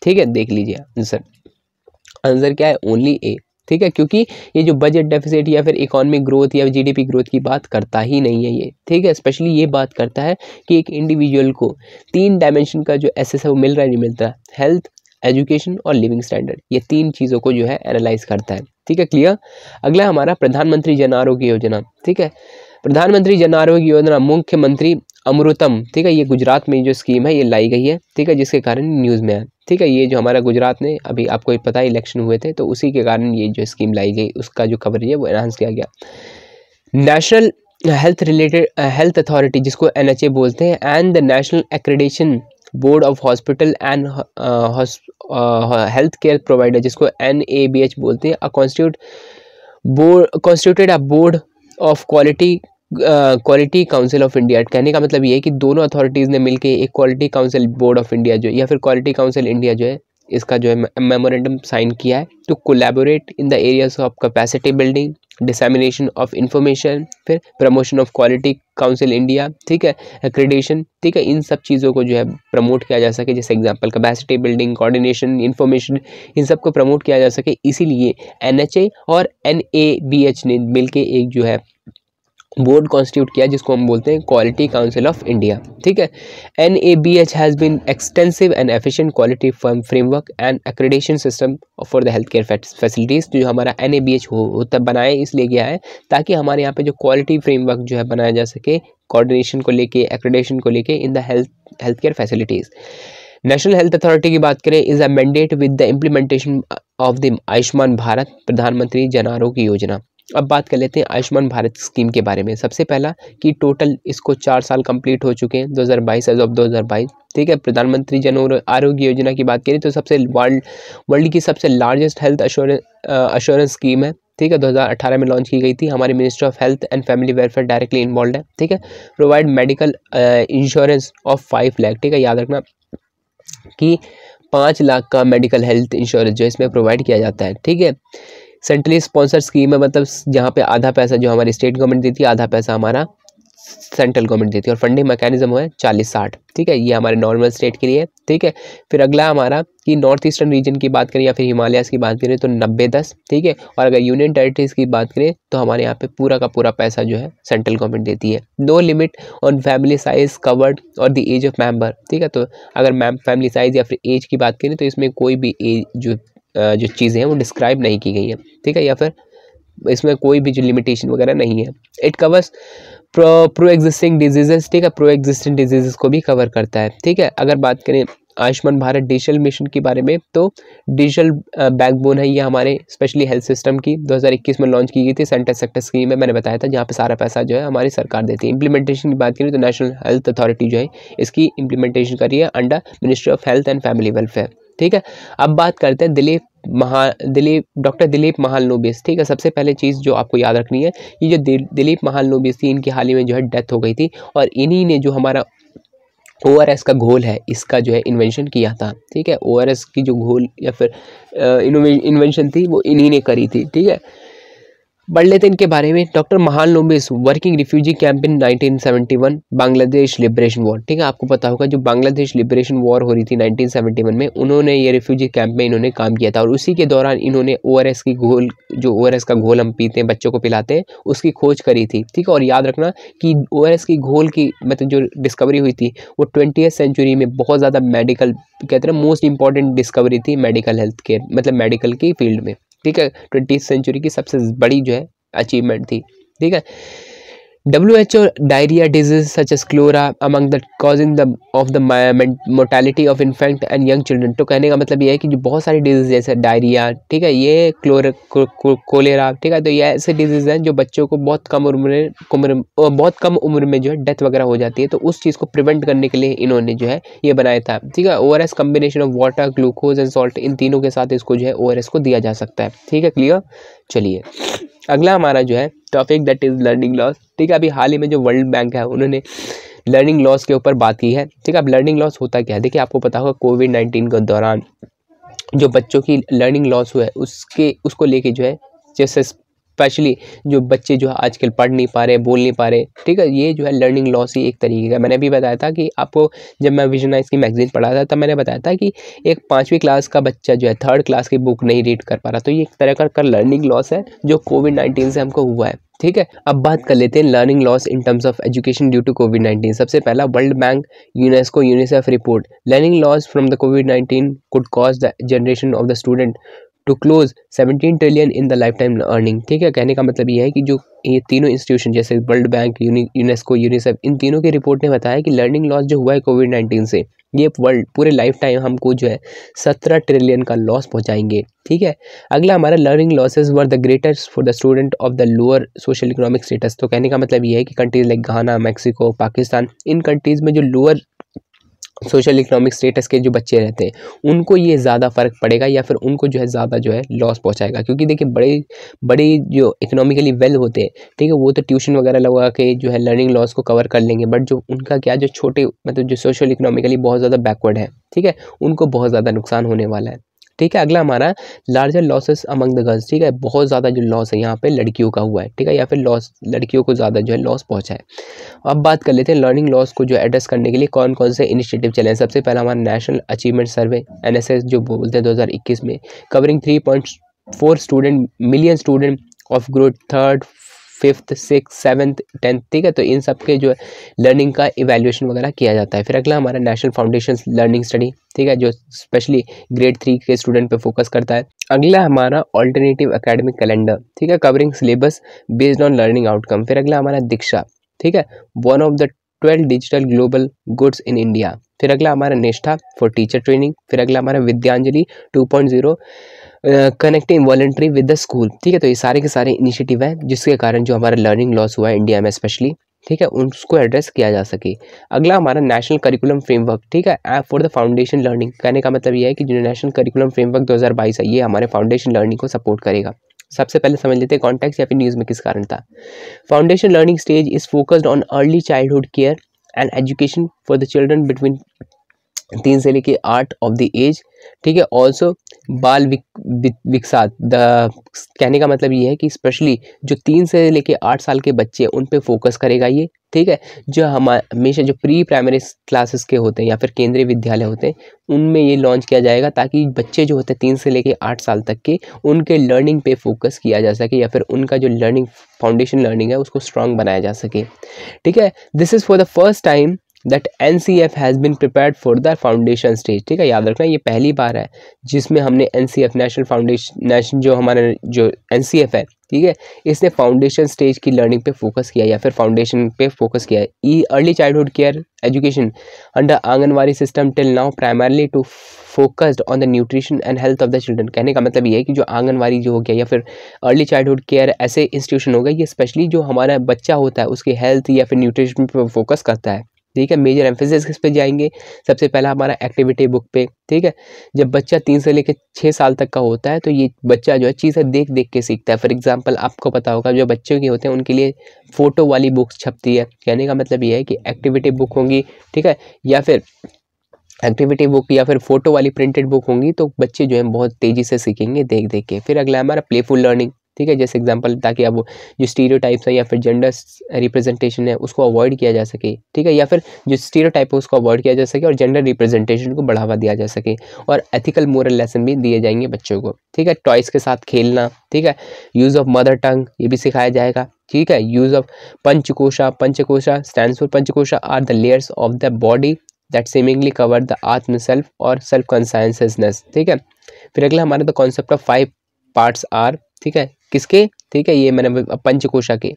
ठीक है देख लीजिए आंसर आंसर क्या है ओनली ए ठीक है क्योंकि ये जो बजट डेफिसिट या फिर इकोनॉमिक ग्रोथ या जीडीपी ग्रोथ की बात करता ही नहीं है ये ठीक है स्पेशली ये बात करता है कि एक इंडिविजुअल को तीन डायमेंशन का जो एसेस है वो मिल रहा है नहीं मिल रहा हेल्थ एजुकेशन और लिविंग स्टैंडर्ड ये तीन चीज़ों को जो है एनालाइज करता है ठीक है क्लियर अगला हमारा प्रधानमंत्री जन आरोग्य योजना ठीक है प्रधानमंत्री जन आरोग्य योजना मुख्यमंत्री अमृतम ठीक है ये गुजरात में जो स्कीम है ये लाई गई है ठीक है जिसके कारण न्यूज़ में है ठीक है ये जो हमारा गुजरात में अभी आपको पता है इलेक्शन हुए थे तो उसी के कारण ये जो स्कीम लाई गई उसका जो कवरेज है वो एनहांस किया गया national health related health authority जिसको एन बोलते हैं and the national accreditation board of hospital and health care provider जिसको एन बोलते हैं constitute board constituted a board of quality quality council of India कहने का मतलब ये है कि दोनों अथॉरिटीज़ ने मिलकर एक quality council board of India जो है या फिर क्वालिटी काउंसिल इंडिया जो है इसका जो है मेमोरेंडम साइन किया है to collaborate in the areas of capacity building dissemination of information फिर promotion of quality council India ठीक है एक्रेडेशन ठीक है इन सब चीज़ों को जो है प्रमोट किया जा सके जैसे example capacity building coordination information इन सब को प्रमोट किया जा सके इसीलिए एनएचए और एनएबीएच ने मिलके एक जो है बोर्ड कॉन्स्टिट्यूट किया जिसको हम बोलते हैं क्वालिटी काउंसिल ऑफ इंडिया ठीक है N A B H has been extensive and efficient quality firm framework and accreditation system for the health care facilities जो हमारा एन ए बी एच हो तब बनाया इसलिए गया है ताकि हमारे यहाँ पे जो क्वालिटी फ्रेमवर्क जो है बनाया जा सके कोऑर्डिनेशन को लेके एक्रेडेशन को लेके इन देल्थ health care facilities national health authority की बात करें is a mandate with the implementation of the Ayushman Bharat Pradhan Mantri Jan आरोग्य योजना अब बात कर लेते हैं आयुष्मान भारत स्कीम के बारे में सबसे पहला कि टोटल इसको चार साल कंप्लीट हो चुके हैं 2022 एज ऑफ दो ठीक है प्रधानमंत्री जन आरोग्य योजना की बात करें तो सबसे वर्ल्ड वर्ल्ड की सबसे largest health assurance assurance scheme है ठीक है 2018 में लॉन्च की गई थी हमारे minister of health and family welfare directly involve है ठीक है provide medical insurance of five lakh ठीक है याद रखना कि पाँच लाख का मेडिकल हेल्थ इंश्योरेंस जो इसमें प्रोवाइड किया जाता है ठीक है सेंट्रली स्पॉन्सर स्कीम है मतलब जहाँ पे आधा पैसा जो हमारी स्टेट गवर्नमेंट देती है आधा पैसा हमारा सेंट्रल गवर्नमेंट देती है और फंडिंग मैकेनिज्म है चालीस साठ ठीक है ये हमारे नॉर्मल स्टेट के लिए ठीक है फिर अगला हमारा कि नॉर्थ ईस्टर्न रीजन की बात करें या फिर हिमालयस की बात करें तो नब्बे दस ठीक है और अगर यूनियन टेरिटरीज़ की बात करें तो हमारे यहाँ पे पूरा का पूरा पैसा जो है सेंट्रल गवर्नमेंट देती है no limit on family size covered और द एज ऑफ मेम्बर ठीक है तो अगर मैम फैमिली साइज या फिर एज की बात करें तो इसमें कोई भी एज जो जो चीज़ें हैं वो डिस्क्राइब नहीं की गई हैं ठीक है या फिर इसमें कोई भी जो लिमिटेशन वगैरह नहीं है it covers pro pro existing diseases ठीक है प्रो एग्जिस्टिंग डिजीजेस को भी कवर करता है ठीक है अगर बात करें आयुष्मान भारत डिजिटल मिशन के बारे में तो डिजिटल बैकबोन है ये हमारे स्पेशली हेल्थ सिस्टम की 2021 में लॉन्च की गई थी सेंटर सेक्टर स्कीम में मैंने बताया था जहाँ पे सारा पैसा जो है हमारी सरकार देती है इंप्लीमेंटेशन की बात करें तो नेशनल हेल्थ अथॉरिटी जो है इसकी इंप्लीमेंटेशन करी है under ministry of health and family welfare ठीक है अब बात करते हैं दिलीप महा दिलीप डॉक्टर दिलीप महालनोबिस ठीक है सबसे पहले चीज़ जो आपको याद रखनी है ये जो दिलीप महालनोबिस थी इनकी हाल ही में जो है डेथ हो गई थी और इन्हीं ने जो हमारा ओ आर एस का घोल है इसका जो है इन्वेंशन किया था ठीक है ओ आर एस की जो घोल या फिर इन्वेंशन थी वो इन्हीं ने करी थी ठीक है पढ़ लेते हैं इनके बारे में doctor Mahalanabis working refugee camp in 1971 Bangladesh liberation war ठीक है आपको पता होगा जो बांग्लादेश लिबरेशन वॉर हो रही थी 1971 में उन्होंने ये रिफ्यूजी कैंप में इन्होंने काम किया था और उसी के दौरान इन्होंने ओ की घोल जो ओ का घोल हम पीते हैं बच्चों को पिलाते हैं उसकी खोज करी थी ठीक है और याद रखना कि ओ की घोल की मतलब जो डिस्कवरी हुई थी वो ट्वेंटी सेंचुरी में बहुत ज़्यादा मेडिकल कहते हैं मोस्ट इंपॉर्टेंट डिस्कवरी थी मेडिकल हेल्थ केयर मतलब मेडिकल की फील्ड में ठीक है ट्वेंटी सेंचुरी की सबसे बड़ी जो है अचीवमेंट थी ठीक है W O diarrhoea disease such as cholera among the causing the of the mortality of infant and young children तो कहने का मतलब ये है कि जो बहुत सारी डिजीज जैसे डायरिया ठीक है ये क्लोर कोलेरा ठीक है तो ये ऐसे डिजीज हैं जो बच्चों को बहुत कम उम्र में उम्र बहुत कम उम्र में जो है डेथ वगैरह हो जाती है तो उस चीज़ को प्रिवेंट करने के लिए इन्होंने जो है ये बनाया था ठीक है O R S combination of water glucose and salt इन तीनों के साथ इसको जो है ओ आर एस को दिया जा सकता है ठीक है क्लियर चलिए अगला हमारा जो है topic that is learning loss ठीक है अभी हाल ही में जो वर्ल्ड बैंक है उन्होंने लर्निंग लॉस के ऊपर बात की है ठीक है अब लर्निंग लॉस होता क्या है देखिए आपको पता होगा कोविड नाइन्टीन के दौरान जो बच्चों की लर्निंग लॉस हुआ है उसके उसको लेके जो है जैसे स्पेशली जो बच्चे जो है आजकल पढ़ नहीं पा रहे बोल नहीं पा रहे ठीक है ये जो है लर्निंग लॉस ही एक तरीके का मैंने भी बताया था कि आपको जब मैं विजनाइज की मैगजीन पढ़ा था तब मैंने बताया था कि एक पाँचवीं क्लास का बच्चा जो है थर्ड क्लास की बुक नहीं रीड कर पा रहा तो ये एक तरह का लर्निंग लॉस है जो कोविड नाइन्टीन से हमको हुआ है ठीक है अब बात कर लेते हैं learning loss in terms of education due to covid nineteen सबसे पहला world bank UNESCO UNICEF report learning loss from the Covid nineteen could cause the generation of the student to close seventeen trillion in the lifetime earning ठीक है कहने का मतलब ये है कि जो ये तीनों इंस्टीट्यूशन जैसे वर्ल्ड बैंक यूनेस्को यूनिसेफ इन तीनों की रिपोर्ट ने बताया कि लर्निंग लॉस जो हुआ है कोविड नाइन्टीन से ये वर्ल्ड पूरे लाइफ टाइम हमको जो है सत्रह ट्रिलियन का लॉस पहुंचाएंगे ठीक है अगला हमारा learning losses were the greatest for the student of the lower social economic status तो कहने का मतलब ये है कि countries like Ghana Mexico Pakistan इन कंट्रीज़ में जो लोअर सोशल इकोनॉमिक स्टेटस के जो बच्चे रहते हैं उनको ये ज़्यादा फ़र्क पड़ेगा या फिर उनको जो है ज़्यादा जो है लॉस पहुंचाएगा क्योंकि देखिए बड़े बड़े जो इकोनॉमिकली वेल होते हैं ठीक है वो तो ट्यूशन वगैरह लगा के जो है लर्निंग लॉस को कवर कर लेंगे बट जो उनका क्या जो छोटे मतलब जो सोशल इकोनॉमिकली बहुत ज़्यादा बैकवर्ड है ठीक है उनको बहुत ज़्यादा नुकसान होने वाला है ठीक है अगला हमारा larger losses among the girls ठीक है बहुत ज़्यादा जो लॉस है यहाँ पे लड़कियों का हुआ है ठीक है या फिर लॉस लड़कियों को ज़्यादा जो है लॉस पहुँचा है अब बात कर लेते हैं लर्निंग लॉस को जो एड्रेस करने के लिए कौन कौन से इनिशिएटिव चले हैं सबसे पहला हमारा नेशनल अचीवमेंट सर्वे एन जो बोलते हैं दो में covering three four student million student of growth third fifth six seventh tenth ठीक है तो इन सब के जो है लर्निंग का इवेल्यूशन वगैरह किया जाता है फिर अगला हमारा नेशनल फाउंडेशन लर्निंग स्टडी ठीक है जो स्पेशली ग्रेड थ्री के स्टूडेंट पे फोकस करता है अगला हमारा ऑल्टरनेटिव अकेडमिक कैलेंडर ठीक है covering syllabus based on learning outcome फिर अगला हमारा दीक्षा ठीक है one of the twelve digital global goods in India फिर अगला हमारा निष्ठा फॉर टीचर ट्रेनिंग फिर अगला हमारा Vidyanjali two point zero connecting voluntary with the school ठीक है तो ये सारे के सारे इनिशिएटिव हैं जिसके कारण जो हमारा लर्निंग लॉस हुआ है इंडिया में स्पेशली ठीक है उसको एड्रेस किया जा सके अगला हमारा नेशनल करिकुलम फ्रेमवर्क ठीक है फॉर द फाउंडेशन लर्निंग कहने का मतलब ये है कि जो नेशनल करिकुलम फ्रेमवर्क 2022 है ये हमारे फाउंडेशन लर्निंग को सपोर्ट करेगा सबसे पहले समझ लेते हैं कॉन्टेक्स्ट या फिर न्यूज़ में किस कारण था foundation learning stage is focused on early childhood care and education for the children between तीन से लेके आठ ऑफ द एज ठीक है ऑल्सो बाल विकसात द कहने का मतलब ये है कि स्पेशली जो तीन से लेके आठ साल के बच्चे हैं उन पे फोकस करेगा ये ठीक है जो हम हमेशा जो प्री प्राइमरी क्लासेस के होते हैं या फिर केंद्रीय विद्यालय होते हैं उनमें ये लॉन्च किया जाएगा ताकि बच्चे जो होते हैं तीन से लेके आठ साल तक के उनके लर्निंग पे फोकस किया जा सके या फिर उनका जो लर्निंग फाउंडेशन लर्निंग है उसको स्ट्रांग बनाया जा सके ठीक है this is for the first time that N C F has been prepare for the foundation stage ठीक है याद रखना ये पहली बार है जिसमें हमने N C F national foundation nation जो हमारे जो एन सी एफ है ठीक है इसने फाउंडेशन स्टेज की लर्निंग पे फोकस किया या फिर फाउंडेशन पे फोकस किया E early childhood care education under anganwadi system till now primarily to focused on the nutrition and health of the children कहने का मतलब ये है कि जो आंगनवाड़ी जो हो गया या फिर अर्ली चाइल्डहुड केयर ऐसे इंस्टीट्यूशन हो गए ये स्पेशली जो हमारा बच्चा होता है उसकी हेल्थ या फिर न्यूट्रिशन पर फोकस करता है ठीक है मेजर एम्फेसिस किस पे जाएंगे सबसे पहला हमारा एक्टिविटी बुक पे ठीक है जब बच्चा तीन से लेकर छः साल तक का होता है तो ये बच्चा जो है चीज़ें देख देख के सीखता है फॉर एग्जांपल आपको पता होगा जो बच्चों के होते हैं उनके लिए फ़ोटो वाली बुक्स छपती है कहने का मतलब ये है कि एक्टिविटी बुक होंगी ठीक है या फिर एक्टिविटी बुक या फिर फोटो वाली प्रिंटेड बुक होंगी तो बच्चे जो है बहुत तेज़ी से सीखेंगे देख देख के फिर अगला हमारा प्लेफुल लर्निंग ठीक है जैसे एग्जांपल ताकि आप जो स्टीरियो टाइप्स हैं या फिर जेंडर रिप्रेजेंटेशन है उसको अवॉइड किया जा सके ठीक है या फिर जो स्टीरियो टाइप है उसको अवॉइड किया जा सके और जेंडर रिप्रेजेंटेशन को बढ़ावा दिया जा सके और एथिकल मोरल लेसन भी दिए जाएंगे बच्चों को ठीक है टॉयस के साथ खेलना ठीक है यूज़ ऑफ मदर टंग ये भी सिखाया जाएगा ठीक है use of panchakosha panchakosha stand for panchakosha are the layers of the body that seemingly cover the atma self और सेल्फ कॉन्साइंसनेस ठीक है फिर अगला हमारा the concept of five parts are ठीक है किसके ठीक है ये मैंने पंचकोशा के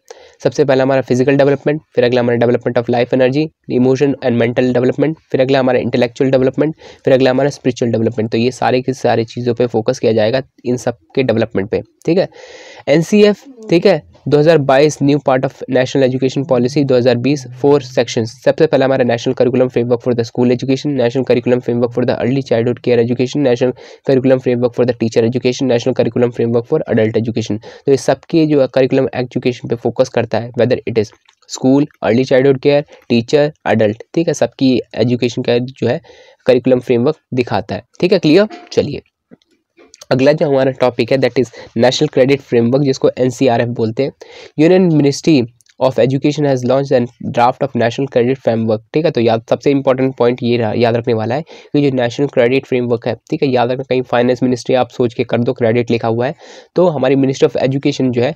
सबसे पहला हमारा फिजिकल डेवलपमेंट फिर अगला हमारा development of life energy emotion and mental development फिर अगला हमारा इंटेलेक्चुअल डेवलपमेंट फिर अगला हमारा स्पिरिचुअल डेवलपमेंट तो ये सारे की सारी चीज़ों पर फोकस किया जाएगा इन सब के डेवलपमेंट पे ठीक है एन ठीक है 2022 new part of national education policy 2020 four sections सबसे पहला हमारा national curriculum framework for the school education national curriculum framework for the early childhood care education national curriculum framework for the teacher education national curriculum framework for adult education तो ये सबके जो curriculum education पे focus करता है whether it is school early childhood care teacher adult ठीक है सबकी एजुकेशन का जो है करिकुलम फ्रेमवर्क दिखाता है ठीक है क्लियर चलिए अगला जो हमारा टॉपिक है that is national credit framework जिसको एन बोलते हैं union ministry of education has launch and draft of national credit framework ठीक है तो याद सबसे इंपॉर्टेंट पॉइंट ये रहा याद रखने वाला है कि जो नेशनल क्रेडिट फ्रेमवर्क है ठीक है याद रखना कहीं फाइनेंस मिनिस्ट्री आप सोच के कर दो क्रेडिट लिखा हुआ है तो हमारी मिनिस्ट्री ऑफ एजुकेशन जो है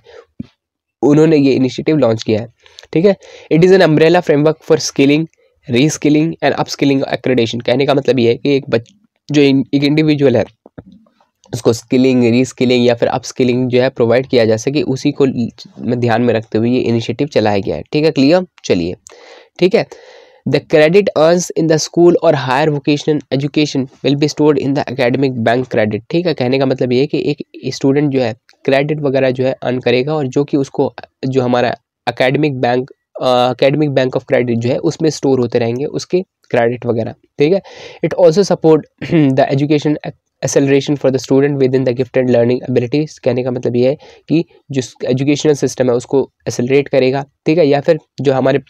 उन्होंने ये इनिशिएटिव लॉन्च किया है ठीक है it is an umbrella framework for skilling skilling and up skilling कहने का मतलब ये है कि एक बच जो एक इंडिविजुअल है उसको स्किलिंग रीस्किलिंग या फिर अपस्किलिंग जो है प्रोवाइड किया जा सके उसी को ध्यान में रखते हुए ये इनिशिएटिव चलाया गया है ठीक है क्लियर चलिए ठीक है the credit earns in the school और higher vocational education will be stored in the academic bank credit ठीक है कहने का मतलब ये है कि एक स्टूडेंट जो है क्रेडिट वगैरह जो है अर्न करेगा और जो कि उसको जो हमारा academic bank academic bank of credit जो है उसमें स्टोर होते रहेंगे उसके क्रेडिट वगैरह ठीक है it also support the education acceleration for the student with in the gifted learning abilities कहने का मतलब ये है कि जो एजुकेशनल सिस्टम है उसको एक्सेलरेट करेगा ठीक है या फिर जो हमारे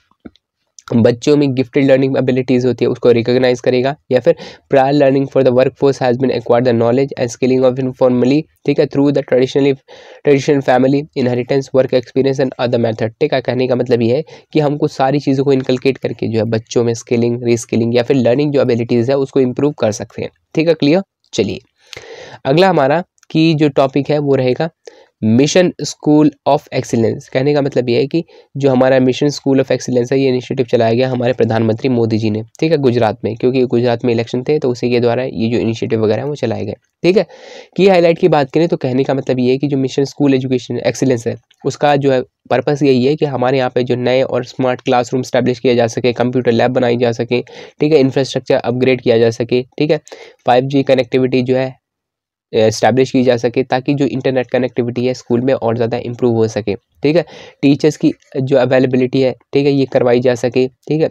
बच्चों में गिफ्टेड लर्निंग एबिलिटीज़ होती है उसको रिकॉग्नाइज करेगा या फिर prior learning for the workforce has been acquire the knowledge and skilling of informally ठीक है through the traditionally traditional family inheritance work experience and other method ठीक है कहने का मतलब ये है कि हमको सारी चीज़ों को इनकलकेट करके जो है बच्चों में स्किलिंग रीस्किलिंग या फिर लर्निंग जो एबिलिटीज़ है उसको इम्प्रूव कर सकते हैं ठीक है क्लियर चलिए अगला हमारा की जो टॉपिक है वो रहेगा मिशन स्कूल ऑफ एक्सीलेंस कहने का मतलब ये है कि जो हमारा मिशन स्कूल ऑफ एक्सीलेंस है ये इनिशिएटिव चलाया गया हमारे प्रधानमंत्री मोदी जी ने ठीक है गुजरात में क्योंकि गुजरात में इलेक्शन थे तो उसी के द्वारा ये जो इनिशिएटिव वगैरह है वो चलाए गए ठीक है की हाईलाइट की बात करें तो कहने का मतलब ये है कि जो मिशन स्कूल एजुकेशन एक्सीलेंस है उसका जो है पर्पज़ यही है कि हमारे यहाँ पे जो नए और स्मार्ट क्लासरूम स्टैब्लिश किया जा सके कंप्यूटर लैब बनाई जा सके ठीक है इंफ्रास्ट्रक्चर अपग्रेड किया जा सके ठीक है फाइव जी कनेक्टिविटी जो है इस्टेब्लिश की जा सके ताकि जो इंटरनेट कनेक्टिविटी है स्कूल में और ज़्यादा इम्प्रूव हो सके ठीक है टीचर्स की जो अवेलेबिलिटी है ठीक है ये करवाई जा सके ठीक है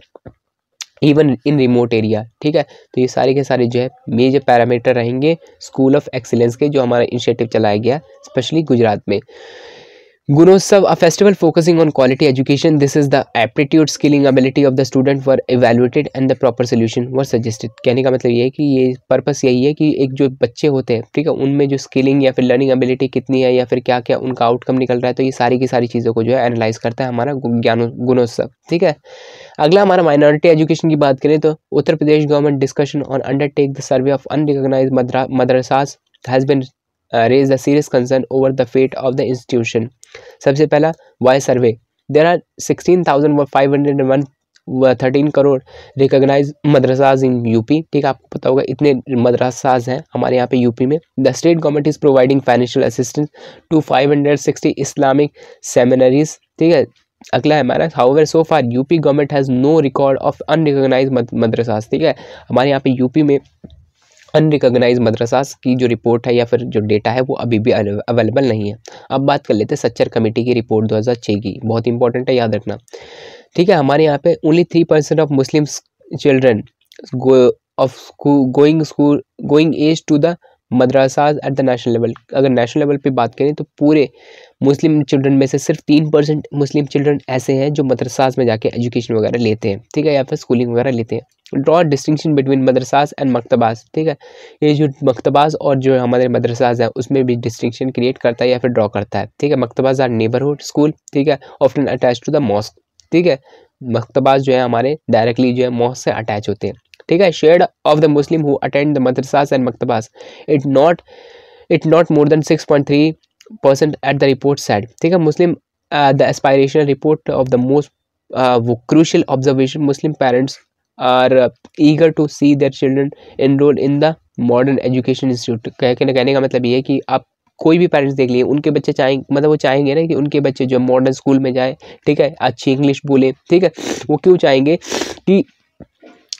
इवन इन रिमोट एरिया ठीक है तो ये सारे के सारे जो है मेजर पैरामीटर रहेंगे स्कूल ऑफ एक्सीलेंस के जो हमारा इनिशिएटिव चलाया गया स्पेशली गुजरात में Gunotsav a festival focusing on quality education this is the aptitude skilling ability of the student were evaluated and the proper solution were suggested कहने का मतलब ये है कि ये पर्पस यही है कि एक जो बच्चे होते हैं ठीक है उनमें जो स्किलिंग या फिर लर्निंग एबिलिटी कितनी है या फिर क्या क्या उनका आउटकम निकल रहा है तो ये सारी की सारी चीज़ों को जो है एनालाइज करता है हमारा ज्ञान गुणोत्सव ठीक है अगला हमारा माइनॉरिटी एजुकेशन की बात करें तो Uttar Pradesh government discussion on undertake the survey of unrecognise madrasas has been raise the serious concern over the fate of the institution सबसे पहला why survey there are sixteen thousand five hundred one thirteen crore recognise madrasas in UP ठीक है आपको पता होगा इतने मदरसाज हैं हमारे यहाँ पे यूपी में the state government is providing financial assistance to five hundred sixty Islamic seminaries ठीक है अगला है हमारा ever so far UP government has no record of unrecognise madrasas ठीक है हमारे यहाँ पे यूपी में अनरिकोगनाइज मदरसास की जो रिपोर्ट है या फिर जो डेटा है वो अभी भी अवेलेबल नहीं है अब बात कर लेते हैं सच्चर कमेटी की रिपोर्ट 2006 की बहुत इंपॉर्टेंट है याद रखना ठीक है हमारे यहाँ पे only three percent of Muslim children of going school going age to the madrasas at the national level अगर नेशनल लेवल पे बात करें तो पूरे मुस्लिम चिल्ड्रन में से सिर्फ तीन परसेंट मुस्लिम चिल्ड्रन ऐसे हैं जो मदरसाज में जाके एजुकेशन वगैरह लेते हैं ठीक है या फिर स्कूलिंग वगैरह लेते हैं draw distinction between madrasas and maktabas ठीक है ये जो मकतबाज और जो हमारे मदरसाज हैं उसमें भी डिस्टिंक्शन क्रिएट करता है या फिर ड्रॉ करता है ठीक है मकतबाज आर नेबरहुड स्कूल ठीक है often attach to the mosque ठीक है मकतबाज जो है हमारे डायरेक्टली जो है मौत से अटैच होते हैं ठीक है share of the Muslim who attend the madrasas and maktabas it not it not more than six point three percent at the report side ठीक है Muslim the aspiration report of the most वो crucial observation Muslim parents are eager to see their children enrol in the modern education institute कहने का मतलब ये है कि आप कोई भी पेरेंट्स देख लिए उनके बच्चे चाहें मतलब वो चाहेंगे ना कि उनके बच्चे जो मॉडर्न स्कूल में जाए ठीक है अच्छी इंग्लिश बोले ठीक है वो क्यों चाहेंगे कि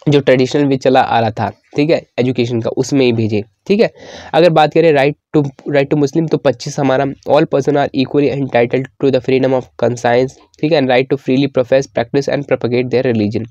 जो ट्रेडिशनल वे चला आ रहा था ठीक है एजुकेशन का उसमें ही भेजे ठीक है अगर बात करें right to right to Muslim तो पच्चीस हमारा all person are equally title to the freedom of conscience ठीक है and right to freely profess practice and propagate their religion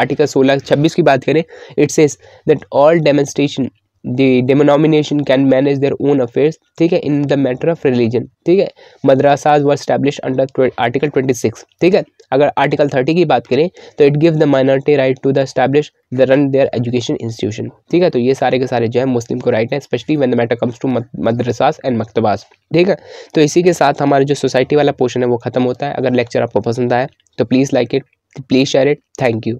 article सोलह छब्बीस की बात करें it says that all demonstration the denomination can manage their own affairs ठीक है in the matter of religion ठीक है madrasas were establish under article twenty six ठीक है अगर आर्टिकल थर्टी की बात करें तो it give the minority right to the establish the run their education institution ठीक है तो ये सारे के सारे जो है मुस्लिम को राइट है specially when the matter comes to madrasas and maktabas ठीक है तो इसी के साथ हमारा जो सोसाइटी वाला पोर्शन है वो खत्म होता है अगर लेक्चर आपको पसंद आया तो please like it please share it thank you